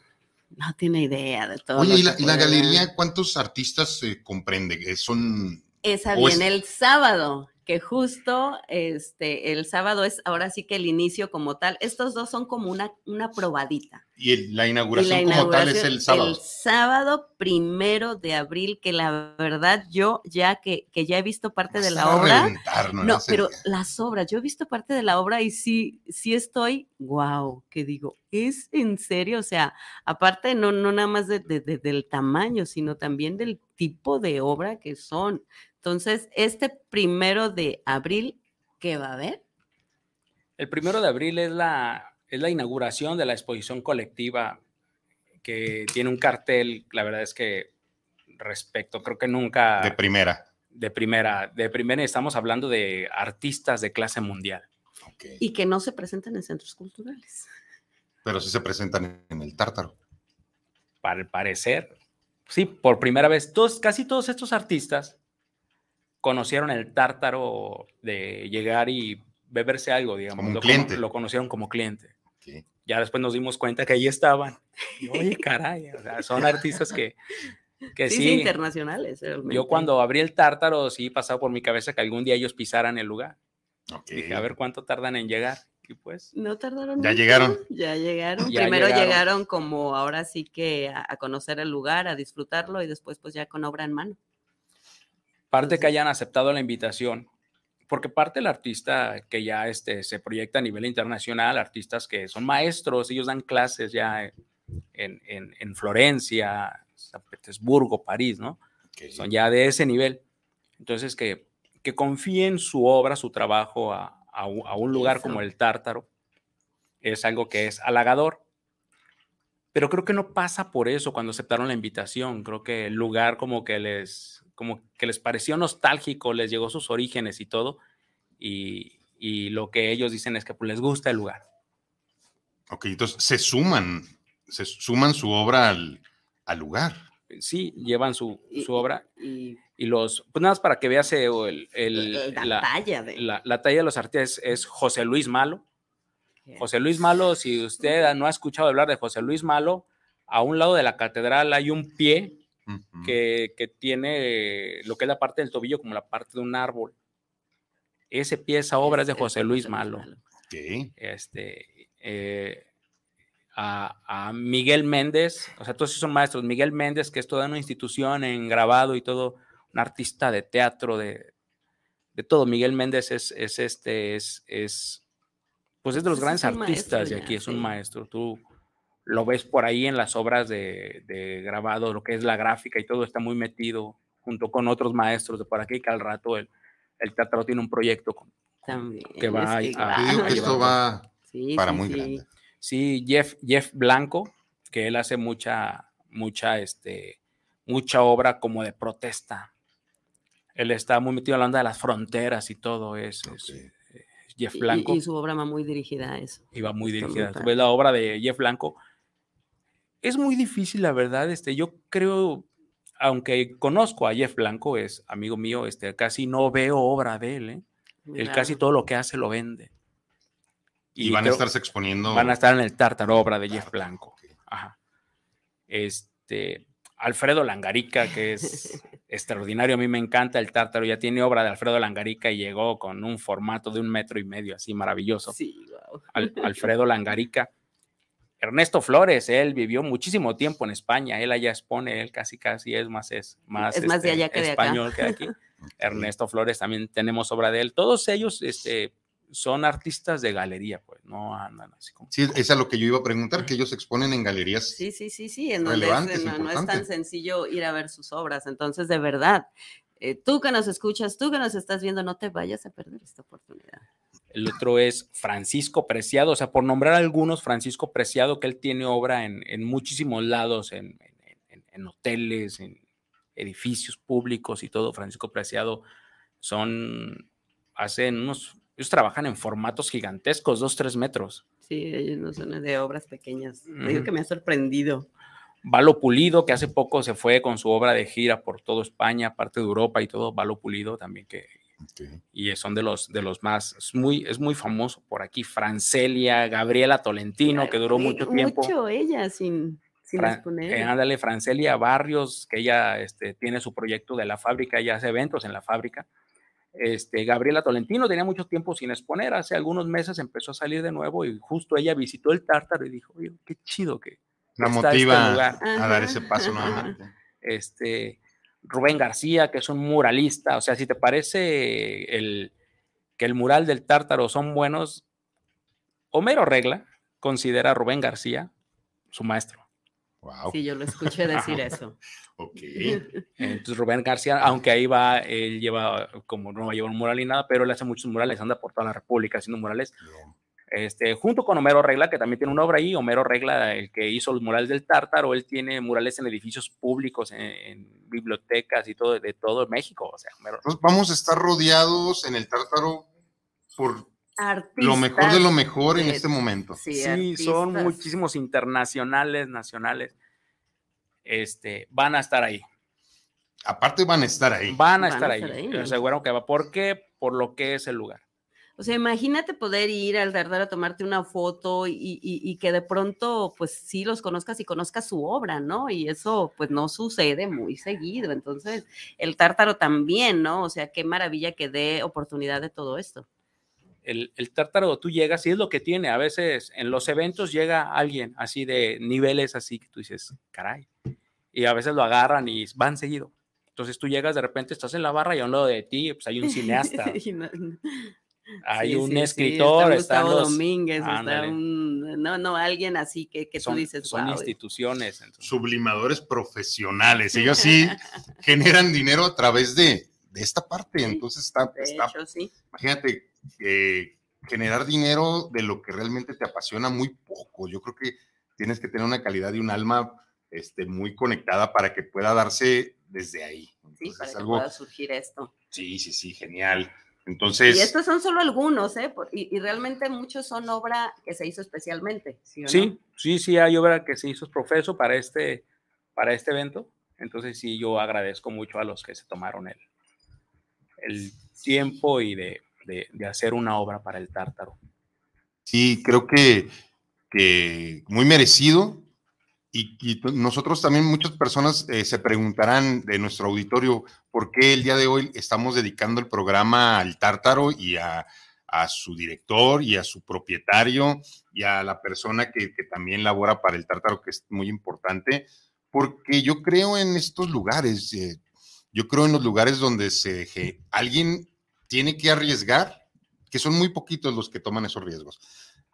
No tiene idea de todo. Oye, ¿y la, galería cuántos artistas se comprende? ¿Son esa viene el sábado que justo este, el sábado es ahora sí que el inicio como tal. Estos dos son como una, una probadita. Y la, inauguración como tal es el sábado. El sábado primero de abril, que la verdad yo ya que, que ya he visto parte de la obra. no, pero las obras, yo he visto parte de la obra y sí, sí estoy, wow, que digo, es en serio, o sea, aparte no, no nada más del tamaño, sino también del tipo de obra que son entonces, este primero de abril, ¿qué va a haber? El primero de abril es la, la inauguración de la exposición colectiva que tiene un cartel, la verdad es que respecto, creo que nunca... De primera. De primera, de primera estamos hablando de artistas de clase mundial. Y que no se presentan en centros culturales. Pero sí se presentan en el tártaro. Para el parecer, sí, por primera vez, todos, casi todos estos artistas conocieron el tártaro de llegar y beberse algo, digamos. lo, cliente. lo conocieron como cliente. Ya después nos dimos cuenta que ahí estaban. oye, caray, son artistas que, que sí, internacionales. Yo cuando abrí el tártaro, sí pasaba por mi cabeza que algún día ellos pisaran el lugar. Okay. a ver cuánto tardan en llegar. Y pues. No tardaron. Ya llegaron. Ya llegaron. Primero llegaron. como ahora sí que a, conocer el lugar, a disfrutarlo y después pues ya con obra en mano parte que hayan aceptado la invitación, porque parte del artista que ya este, se proyecta a nivel internacional, artistas que son maestros, ellos dan clases ya en, en, en Florencia, San Petersburgo, París, ¿no? Son ya de ese nivel. Entonces, que, que confíen su obra, su trabajo a, a un lugar como el Tártaro, es algo que es halagador. Pero creo que no pasa por eso cuando aceptaron la invitación. Creo que el lugar como que les, como que les pareció nostálgico, les llegó sus orígenes y todo, y, lo que ellos dicen es que pues, les gusta el lugar. Ok, entonces se suman, se suman su obra al, lugar. Sí, llevan su, obra. Y, los, pues nada más para que veas eh, el, eh, eh, la, talla de... la, talla de los artistas es, José Luis Malo. José Luis Malo, si usted no ha escuchado hablar de José Luis Malo, a un lado de la catedral hay un pie que, tiene lo que es la parte del tobillo como la parte de un árbol. Ese pieza obra es de José Luis Malo. ¿Qué? Este, eh, a, Miguel Méndez, o sea, todos son maestros. Miguel Méndez, que es toda una institución en grabado y todo, un artista de teatro, de, todo. Miguel Méndez es, este, es, es, pues es de los pues grandes artistas de aquí, es un maestro. Tú, lo ves por ahí en las obras de, grabado, lo que es la gráfica y todo está muy metido junto con otros maestros de por aquí, que al rato el, el teatro tiene un proyecto que va esto va para muy sí. grande. Sí, Jeff, Jeff Blanco, que él hace mucha, mucha, este, mucha obra como de protesta. Él está muy metido en la onda de las fronteras y todo eso. Eh, Jeff Blanco. Y, su obra va muy dirigida a eso. Y va muy dirigida. Ves la obra de Jeff Blanco, es muy difícil, la verdad. Este, yo creo, aunque conozco a Jeff Blanco, es amigo mío, este, casi no veo obra de él. ¿eh? Él casi todo lo que hace lo vende. Y, van a estarse exponiendo. Van a estar en el tártaro obra de Jeff Blanco. Ajá. Este, Alfredo Langarica, que es extraordinario, a mí me encanta el tártaro, ya tiene obra de Alfredo Langarica y llegó con un formato de un metro y medio, así maravilloso. Sí, Alfredo Langarica Ernesto Flores, él vivió muchísimo tiempo en España, él allá expone, él casi casi es más, es más, más de este, allá que español que aquí. Ernesto Flores también tenemos obra de él. Todos ellos este, son artistas de galería, pues no andan así como. Sí, es a lo que yo iba a preguntar, que ellos exponen en galerías. Sí, sí, sí, sí, en donde no, es tan sencillo ir a ver sus obras. Entonces, de verdad, eh, tú que nos escuchas, tú que nos estás viendo, no te vayas a perder esta oportunidad el otro es Francisco Preciado, o sea, por nombrar algunos, Francisco Preciado, que él tiene obra en, muchísimos lados, en, hoteles, en edificios públicos y todo, Francisco Preciado son, hacen unos, ellos trabajan en formatos gigantescos, dos, tres metros. Sí, ellos no son de obras pequeñas, que me ha sorprendido. Valo Pulido, que hace poco se fue con su obra de gira por toda España, parte de Europa y todo, Valo Pulido también, que y son de los, de los más, es muy, es muy famoso por aquí, Francelia, Gabriela Tolentino, que duró mucho tiempo. Mucho ella sin, sin eh, ándale, Francelia Barrios, que ella este, tiene su proyecto de la fábrica, ella hace eventos en la fábrica. Este, Gabriela Tolentino tenía mucho tiempo sin exponer, hace algunos meses empezó a salir de nuevo y justo ella visitó el Tártaro y dijo, qué chido que... La motiva este a dar ese paso nuevamente. Este, Rubén García, que es un muralista. O sea, si te parece el, que el mural del tártaro son buenos, Homero Regla considera a Rubén García su maestro. Wow. Sí, yo lo escuché decir eso. ok. Entonces Rubén García, aunque ahí va, él lleva, como no lleva un mural ni nada, pero él hace muchos murales, anda por toda la República haciendo murales. Este, junto con Homero Regla, que también tiene una obra ahí, Homero Regla, el que hizo los murales del Tártaro, él tiene murales en edificios públicos, en bibliotecas y todo de todo México. O sea, vamos a estar rodeados en el Tártaro por lo mejor de lo mejor en este momento. Sí, son muchísimos internacionales, nacionales. Este, van a estar ahí. Aparte van a estar ahí. Van a, estar, ahí. ahí. que va. ¿Por qué? Por lo que es el lugar. O sea, imagínate poder ir al Tartar a tomarte una foto y, que de pronto, pues sí los conozcas y conozcas su obra, ¿no? Y eso, pues no sucede muy seguido. Entonces, el tártaro también, ¿no? O sea, qué maravilla que dé oportunidad de todo esto. El, el tártaro, tú llegas y es lo que tiene. A veces en los eventos llega alguien así de niveles así que tú dices, caray. Y a veces lo agarran y van seguido. Entonces tú llegas, de repente estás en la barra y a un lado de ti pues hay un cineasta. Hay un escritor, está Gustavo Domínguez, está un... no, no, alguien así que, tú dices. Son eh". instituciones. Sublimadores profesionales, ellos sí generan dinero a través de, esta parte, entonces está, imagínate, eh, generar dinero de lo que realmente te apasiona muy poco, yo creo que tienes que tener una calidad y un alma este, muy conectada para que pueda darse desde ahí. para que pueda surgir esto. Sí, sí, sí, genial. Entonces. Y estos son solo algunos, ¿eh? Y, realmente muchos son obra que se hizo especialmente. Sí, sí, sí, hay obra que se hizo profeso para este, para este evento. Entonces, sí, yo agradezco mucho a los que se tomaron el, el tiempo y de, de, de hacer una obra para el tártaro. Sí, creo que, que muy merecido, y, pues, nosotros también, muchas personas eh, se preguntarán de nuestro auditorio por qué el día de hoy estamos dedicando el programa al tártaro y a, su director y a su propietario y a la persona que, también labora para el tártaro, que es muy importante, porque yo creo en estos lugares, eh, yo creo en los lugares donde se, alguien tiene que arriesgar, que son muy poquitos los que toman esos riesgos.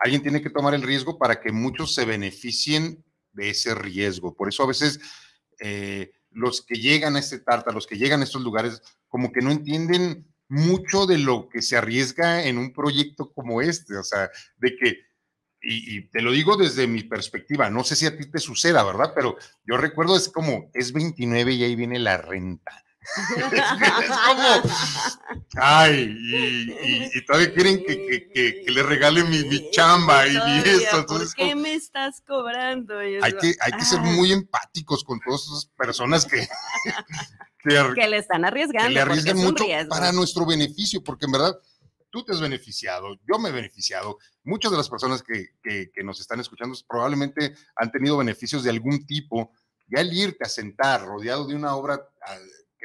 Alguien tiene que tomar el riesgo para que muchos se beneficien de ese riesgo. Por eso a veces eh, los que llegan a este tarta, los que llegan a estos lugares, como que no entienden mucho de lo que se arriesga en un proyecto como este, o sea, de que, y, y, te lo digo desde mi perspectiva, no sé si a ti te suceda, ¿verdad? Pero yo recuerdo es como, es 29 y ahí viene la renta, es como, ay, y, todavía quieren que, le regale mi, chamba y mi esto. qué me estás cobrando? hay, que, ser muy empáticos con todas esas personas que, que, le están arriesgando. Que le arriesgan mucho para nuestro beneficio, porque en verdad tú te has beneficiado, yo me he beneficiado. Muchas de las personas que, nos están escuchando probablemente han tenido beneficios de algún tipo. Ya al irte a sentar rodeado de una obra ah,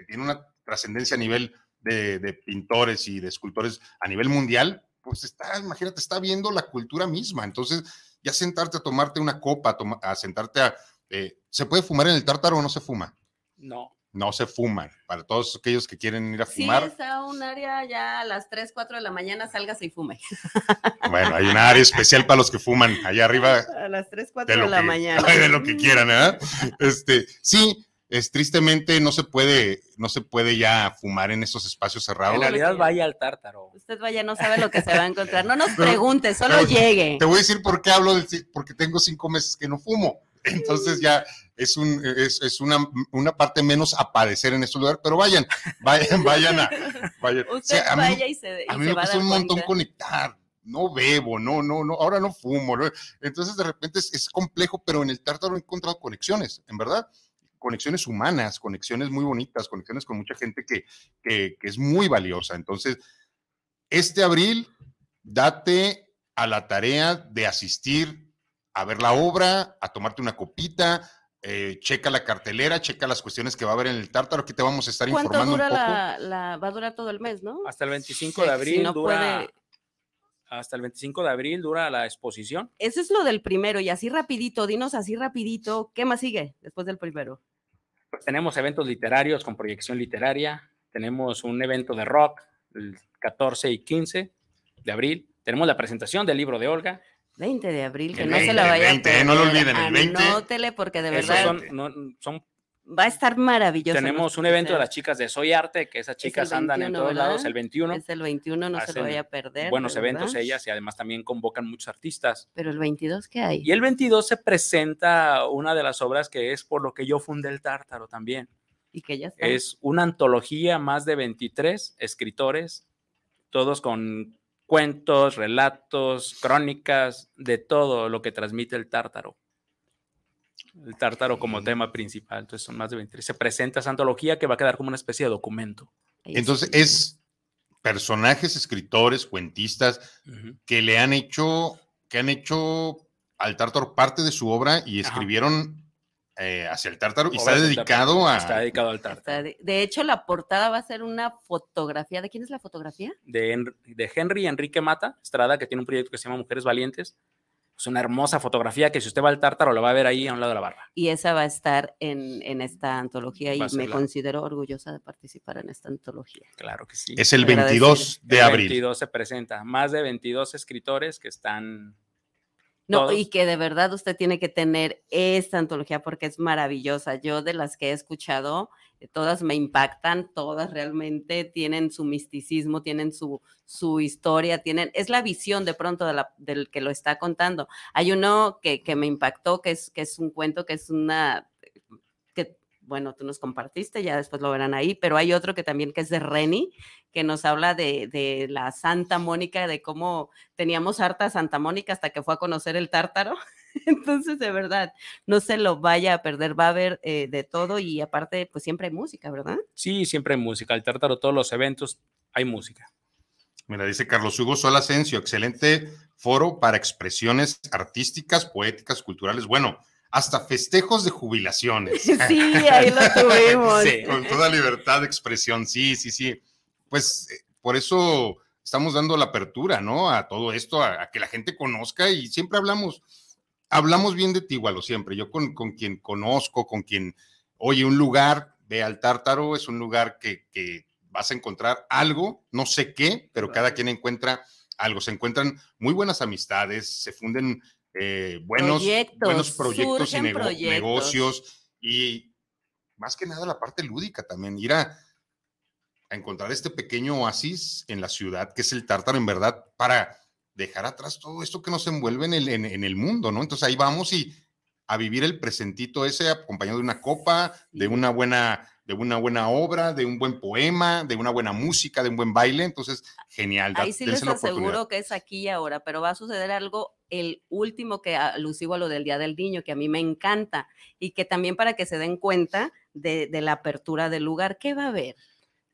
tiene una trascendencia a nivel de, pintores y de escultores a nivel mundial, pues está, imagínate, está viendo la cultura misma. Entonces, ya sentarte a tomarte una copa, a, sentarte a... Eh, ¿Se puede fumar en el tártaro o no se fuma? No. No se fuma. Para todos aquellos que quieren ir a fumar. Sí, a un área ya a las 3, 4 de la mañana, salgas y fume. Bueno, hay un área especial para los que fuman allá arriba. A las 3, 4 de, la mañana. De lo que quieran, ¿eh? Este, sí, es tristemente no se puede, no se puede ya fumar en esos espacios cerrados. En realidad vaya al tártaro. Usted vaya, no sabe lo que se va a encontrar. No nos pregunte, solo llegue. Te voy a decir por qué hablo, porque tengo cinco meses que no fumo. Entonces ya es, un, es, una, una, parte menos a padecer en estos lugar. pero vayan, vayan, vayan a... Usted vaya y se, y a mí me un montón conectar, no bebo, no, no, no, ahora no fumo. Entonces de repente es, es, complejo, pero en el tártaro he encontrado conexiones, en verdad conexiones humanas, conexiones muy bonitas, conexiones con mucha gente que, es muy valiosa. Entonces, este abril, date a la tarea de asistir a ver la obra, a tomarte una copita, eh, checa la cartelera, checa las cuestiones que va a haber en el tártaro, que te vamos a estar informando La, va a durar todo el mes, ¿no? Hasta el 25 de abril Hasta el 25 de abril dura la exposición. Ese es lo del primero, y así rapidito, dinos así rapidito, ¿qué más sigue después del primero? tenemos eventos literarios con proyección literaria, tenemos un evento de rock el 14 y 15 de abril, tenemos la presentación del libro de Olga. 20 de abril, que no se la vayan a No lo olviden, el 20. Anótele porque de verdad. Son, son va a estar maravilloso. Tenemos un evento de las chicas de Soy Arte, que esas chicas andan en todos lados el 21. Es el 21, no se lo voy a perder. Buenos eventos ellas y además también convocan muchos artistas. Pero el 22, ¿qué hay? Y el 22 se presenta una de las obras que es por lo que yo fundé el Tártaro también. Y que ya Es una antología más de 23 escritores, todos con cuentos, relatos, crónicas, de todo lo que transmite el Tártaro el tártaro como tema principal. Entonces son más de 23. Se presenta esa antología que va a quedar como una especie de documento. Entonces es personajes, escritores, cuentistas que le han hecho, que han hecho al tártaro parte de su obra y escribieron eh, hacia el tártaro y está dedicado a. Está dedicado al tártaro. De, hecho, la portada va a ser una fotografía. ¿De quién es la fotografía? De, de Henry Enrique Mata Estrada, que tiene un proyecto que se llama Mujeres Valientes. Es pues, una hermosa fotografía que si usted va al tártaro la va a ver ahí a un lado de la barra. Y esa va a estar en, esta antología y me considero orgullosa de participar en esta antología. Claro que sí. Es el 22 de abril. El 22 se presenta. Más de 22 escritores que están no, y que de verdad usted tiene que tener esta antología porque es maravillosa. Yo de las que he escuchado, eh, todas me impactan, todas realmente tienen su misticismo, tienen su, su historia, tienen, es la visión de pronto de la, del que lo está contando. Hay uno que, que me impactó, que es, que es un cuento, que es una bueno, tú nos compartiste, ya después lo verán ahí, pero hay otro que también que es de Reni, que nos habla de, la Santa Mónica, de cómo teníamos harta Santa Mónica hasta que fue a conocer el tártaro. Entonces, de verdad, no se lo vaya a perder, va a haber eh, de todo y aparte, pues siempre hay música, ¿verdad? Sí, siempre hay música. El tártaro, todos los eventos, hay música. Mira, dice Carlos Hugo Sol Asensio, excelente foro para expresiones artísticas, poéticas, culturales. Bueno, hasta festejos de jubilaciones. Sí, ahí lo tuvimos. Con toda libertad de expresión, sí, sí, sí. Pues eh, por eso estamos dando la apertura, ¿no? A todo esto, a, que la gente conozca y siempre hablamos, hablamos bien de Tígualo, siempre. Yo con, con quien conozco, con quien, oye, un lugar de tártaro es un lugar que, que vas a encontrar algo, no sé qué, pero cada quien encuentra algo. Se encuentran muy buenas amistades, se funden eh, buenos proyectos, proyectos y negocios y más que nada la parte lúdica también, ir a, encontrar este pequeño oasis en la ciudad que es el tártaro en verdad para dejar atrás todo esto que nos envuelve en el, en el mundo, ¿no? Entonces ahí vamos y a vivir el presentito ese acompañado de una copa, de una buena de una buena obra, de un buen poema, de una buena música, de un buen baile. Entonces, genial. Ahí sí les aseguro que es aquí y ahora, pero va a suceder algo el último que alusivo a lo del Día del Niño, que a mí me encanta y que también para que se den cuenta de, la apertura del lugar, ¿qué va a haber?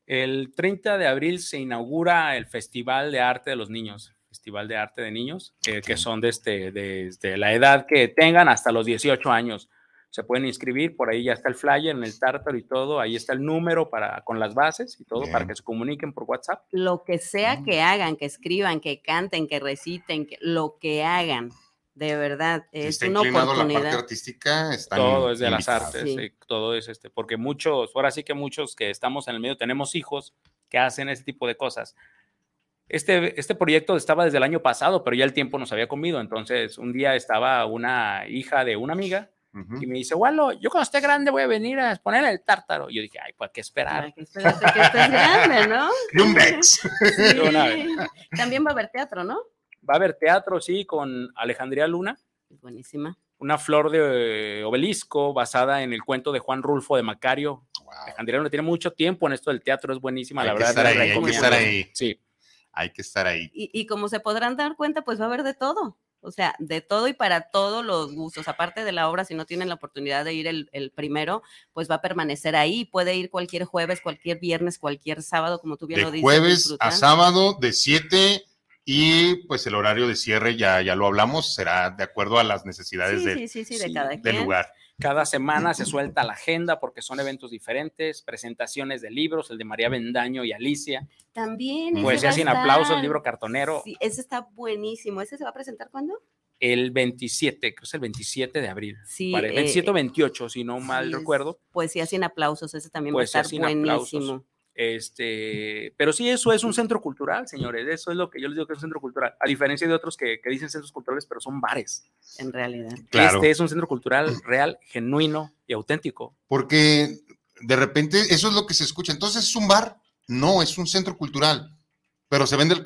El 30 de abril se inaugura el Festival de Arte de los Niños, Festival de Arte de Niños, eh, que son desde, este, desde la edad que tengan hasta los 18 años se pueden inscribir, por ahí ya está el flyer en el tártaro y todo, ahí está el número para con las bases y todo para que se comuniquen por WhatsApp. Lo que sea mm. que hagan, que escriban, que canten, que reciten, lo que hagan. De verdad, es una oportunidad. artística, todo es de las artes, todo es este, porque muchos, ahora sí que muchos que estamos en el medio tenemos hijos que hacen este tipo de cosas. Este, este, proyecto estaba desde el año pasado, pero ya el tiempo nos había comido. Entonces, un día estaba una hija de una amiga y me dice, gualo, yo cuando esté grande voy a venir a exponer el tártaro. yo dije, ay, pues qué esperar. Hay que esperar que grande, ¿no? También va a haber teatro, ¿no? Va a haber teatro, sí, con Alejandría Luna. Buenísima. Una flor de obelisco basada en el cuento de Juan Rulfo de Macario. Alejandría Luna tiene mucho tiempo en esto del teatro, es buenísima, la verdad. hay que estar ahí. Sí. Hay que estar ahí. y como se podrán dar cuenta, pues va a haber de todo. O sea, de todo y para todos los gustos. Aparte de la obra, si no tienen la oportunidad de ir el, primero, pues va a permanecer ahí. Puede ir cualquier jueves, cualquier viernes, cualquier sábado, como tú bien lo dices. Jueves a sábado de 7 y pues el horario de cierre, ya, ya lo hablamos, será de acuerdo a las necesidades de, cada del lugar. Cada semana se suelta la agenda porque son eventos diferentes, presentaciones de libros, el de María Bendaño y Alicia. También. Poesía sin aplausos, el libro cartonero. Sí, ese está buenísimo. ¿Ese se va a presentar cuándo? el 27, creo que es el 27 de abril. Sí. Para el 27 28, si no mal recuerdo. recuerdo. Pues Poesía sin aplausos, ese también va a pues estar buenísimo. Este, pero sí, eso es un centro cultural, señores. Eso es lo que yo les digo que es un centro cultural, a diferencia de otros que, dicen centros culturales, pero son bares. En realidad. Este es un centro cultural real, genuino y auténtico. Porque de repente eso es lo que se escucha. Entonces es un bar, no, es un centro cultural, pero se vende el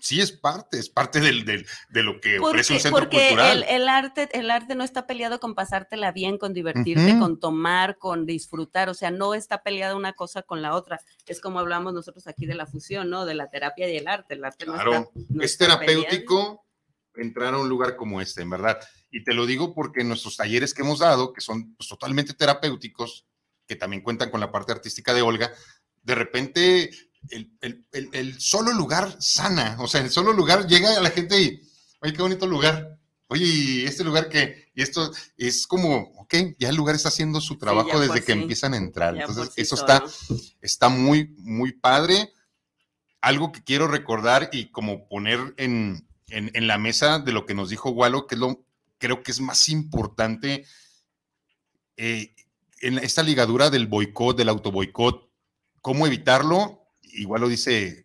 sí es parte, es parte del, de lo que ofrece un centro cultural. El, el, arte, el arte no está peleado con pasártela bien, con divertirte, con tomar, con disfrutar, o sea, no está peleada una cosa con la otra. Es como hablamos nosotros aquí de la fusión, ¿no? De la terapia y el arte. claro, es terapéutico entrar a un lugar como este, en verdad. Y te lo digo porque nuestros talleres que hemos dado, que son pues, totalmente terapéuticos, que también cuentan con la parte artística de Olga, de repente el, el, el, solo lugar sana, o sea, el solo lugar llega a la gente y, oye, qué bonito lugar, oye, este lugar que, y esto es como, ok, ya el lugar está haciendo su trabajo desde que empiezan a entrar, entonces eso está, está muy, muy padre. Algo que quiero recordar y como poner en, en, en, la mesa de lo que nos dijo Walo, que es lo, creo que es más importante eh, en esta ligadura del boicot, del autoboicot, cómo evitarlo igual lo dice, eh,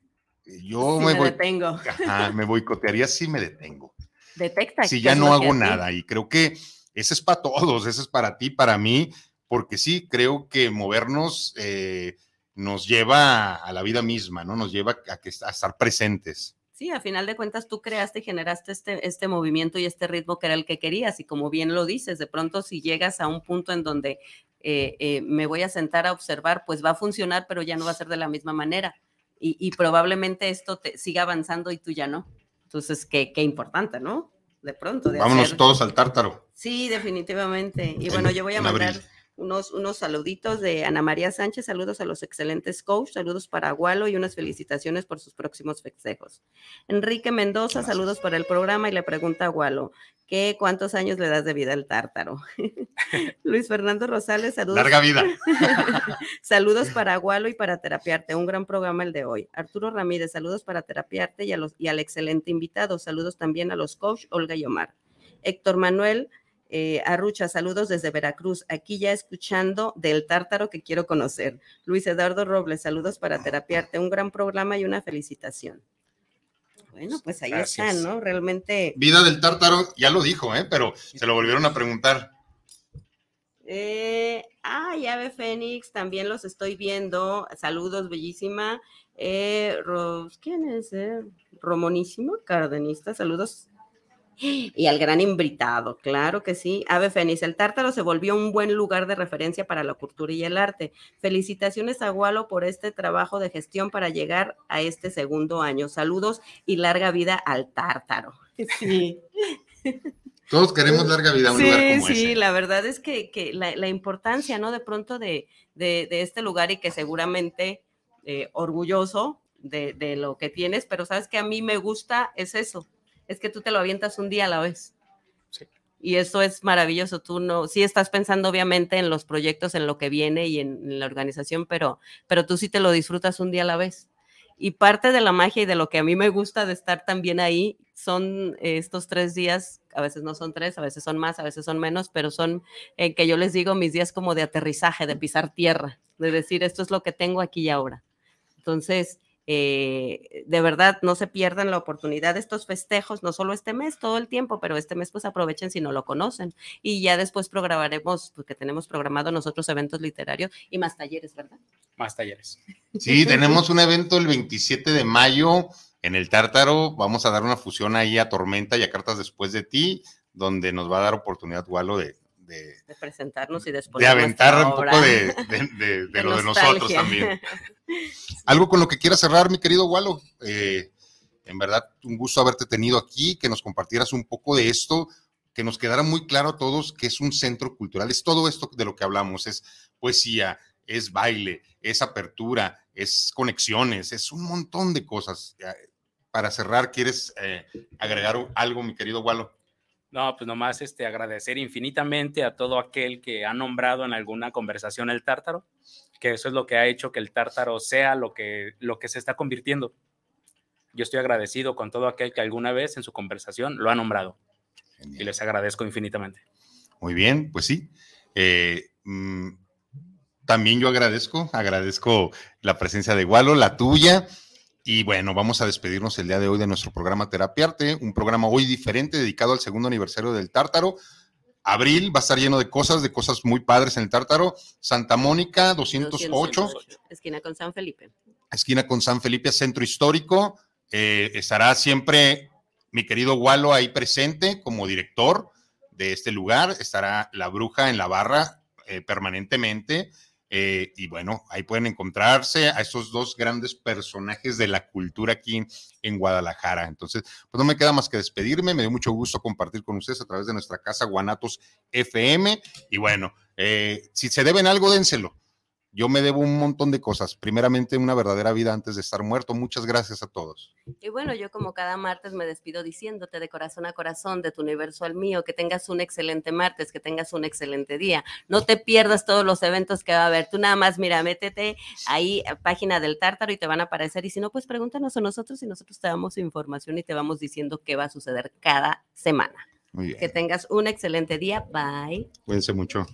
yo me, me voy, me boicotearía si me detengo. Detecta. Si ya no hago nada y creo que ese es para todos, ese es para ti, para mí, porque sí, creo que movernos eh, nos lleva a la vida misma, ¿no? Nos lleva a, que, estar presentes. Sí, a final de cuentas tú creaste y generaste este, este movimiento y este ritmo que era el que querías y como bien lo dices, de pronto si llegas a un punto en donde eh, eh, me voy a sentar a observar, pues va a funcionar, pero ya no va a ser de la misma manera. Y, probablemente esto te siga avanzando y tú ya no. Entonces, qué, qué importante, ¿no? De pronto. Vámonos todos al tártaro. Sí, definitivamente. Y bueno, yo voy a mandar unos, saluditos de Ana María Sánchez, saludos a los excelentes coach, saludos para Gualo y unas felicitaciones por sus próximos festejos. Enrique Mendoza, saludos para el programa y le pregunta a Agualo, ¿qué cuántos años le das de vida al tártaro? Luis Fernando Rosales, saludos. Larga vida. saludos para Agualo y para Terapiarte, un gran programa el de hoy. Arturo Ramírez, saludos para Terapiarte y, los, y al excelente invitado, saludos también a los coach Olga y Omar. Héctor Manuel, eh, Arrucha, saludos desde Veracruz. Aquí ya escuchando del tártaro que quiero conocer. Luis Eduardo Robles, saludos para terapiarte. Un gran programa y una felicitación. Bueno, pues ahí están, ¿no? Realmente. Vida del tártaro, ya lo dijo, ¿eh? Pero se lo volvieron a preguntar. Ah, ay, Ave Fénix, también los estoy viendo. Saludos, bellísima. Eh, ¿Quién es? Eh? Romonísimo, cardenista. Saludos y al gran invitado, claro que sí. Ave Fénix, el tártaro se volvió un buen lugar de referencia para la cultura y el arte. Felicitaciones a Gualo por este trabajo de gestión para llegar a este segundo año. Saludos y larga vida al tártaro. Sí. Todos queremos larga vida a un lugar como sí, la verdad es que, la, importancia, ¿no? De pronto de, este lugar y que seguramente eh, orgulloso de, de, lo que tienes, pero sabes que a mí me gusta es eso, es que tú te lo avientas un día a la vez. Y eso es maravilloso. Tú no, sí estás pensando obviamente en los proyectos, en lo que viene y en, la organización, pero, pero tú sí te lo disfrutas un día a la vez. Y parte de la magia y de lo que a mí me gusta de estar también ahí son eh, estos tres días, a veces no son tres, a veces son más, a veces son menos, pero son en eh, que yo les digo mis días como de aterrizaje, de pisar tierra, de decir esto es lo que tengo aquí y ahora. Entonces, eh, de verdad, no se pierdan la oportunidad de estos festejos, no solo este mes, todo el tiempo, pero este mes pues aprovechen si no lo conocen. Y ya después programaremos, porque pues, tenemos programado nosotros eventos literarios y más talleres, ¿verdad? Más talleres. Sí, tenemos un evento el 27 de mayo en el Tártaro. Vamos a dar una fusión ahí a Tormenta y a Cartas Después de Ti, donde nos va a dar oportunidad, Walo, de de, presentarnos y de, de aventar un poco de, lo de nosotros también. Algo con lo que quiera cerrar, mi querido Walo. Eh, en verdad, un gusto haberte tenido aquí, que nos compartieras un poco de esto, que nos quedara muy claro a todos que es un centro cultural. Es todo esto de lo que hablamos, es poesía, es baile, es apertura, es conexiones, es un montón de cosas. Para cerrar, ¿quieres eh, agregar algo, mi querido Walo? No, pues nomás este, agradecer infinitamente a todo aquel que ha nombrado en alguna conversación el tártaro, que eso es lo que ha hecho que el tártaro sea lo que, lo que se está convirtiendo. Yo estoy agradecido con todo aquel que alguna vez en su conversación lo ha nombrado. Y les agradezco infinitamente. Muy bien, pues sí. Eh, mm, también yo agradezco, agradezco la presencia de Gualo, la tuya, y bueno, vamos a despedirnos el día de hoy de nuestro programa Terapia Arte, un programa hoy diferente dedicado al segundo aniversario del Tártaro. Abril va a estar lleno de cosas, de cosas muy padres en el Tártaro. Santa Mónica, 208. Esquina con San Felipe. Esquina con San Felipe, centro histórico. Eh, estará siempre mi querido Walo ahí presente como director de este lugar. Estará la bruja en la barra eh, permanentemente. Eh, y bueno, ahí pueden encontrarse a esos dos grandes personajes de la cultura aquí en Guadalajara. Entonces, pues no me queda más que despedirme. Me dio mucho gusto compartir con ustedes a través de nuestra casa Guanatos FM. Y bueno, eh, si se deben algo, dénselo. Yo me debo un montón de cosas. Primeramente, una verdadera vida antes de estar muerto. Muchas gracias a todos. Y bueno, yo como cada martes me despido diciéndote de corazón a corazón, de tu universo al mío, que tengas un excelente martes, que tengas un excelente día. No te pierdas todos los eventos que va a haber. Tú nada más, mira, métete ahí página del tártaro y te van a aparecer. Y si no, pues pregúntanos a nosotros y nosotros te damos información y te vamos diciendo qué va a suceder cada semana. Que tengas un excelente día. Bye. Cuídense mucho.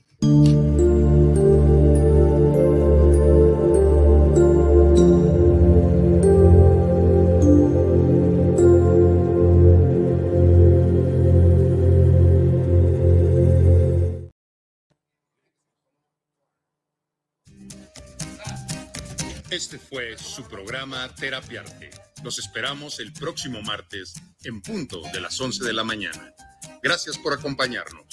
Este fue su programa Terapia Arte. Nos esperamos el próximo martes en punto de las 11 de la mañana. Gracias por acompañarnos.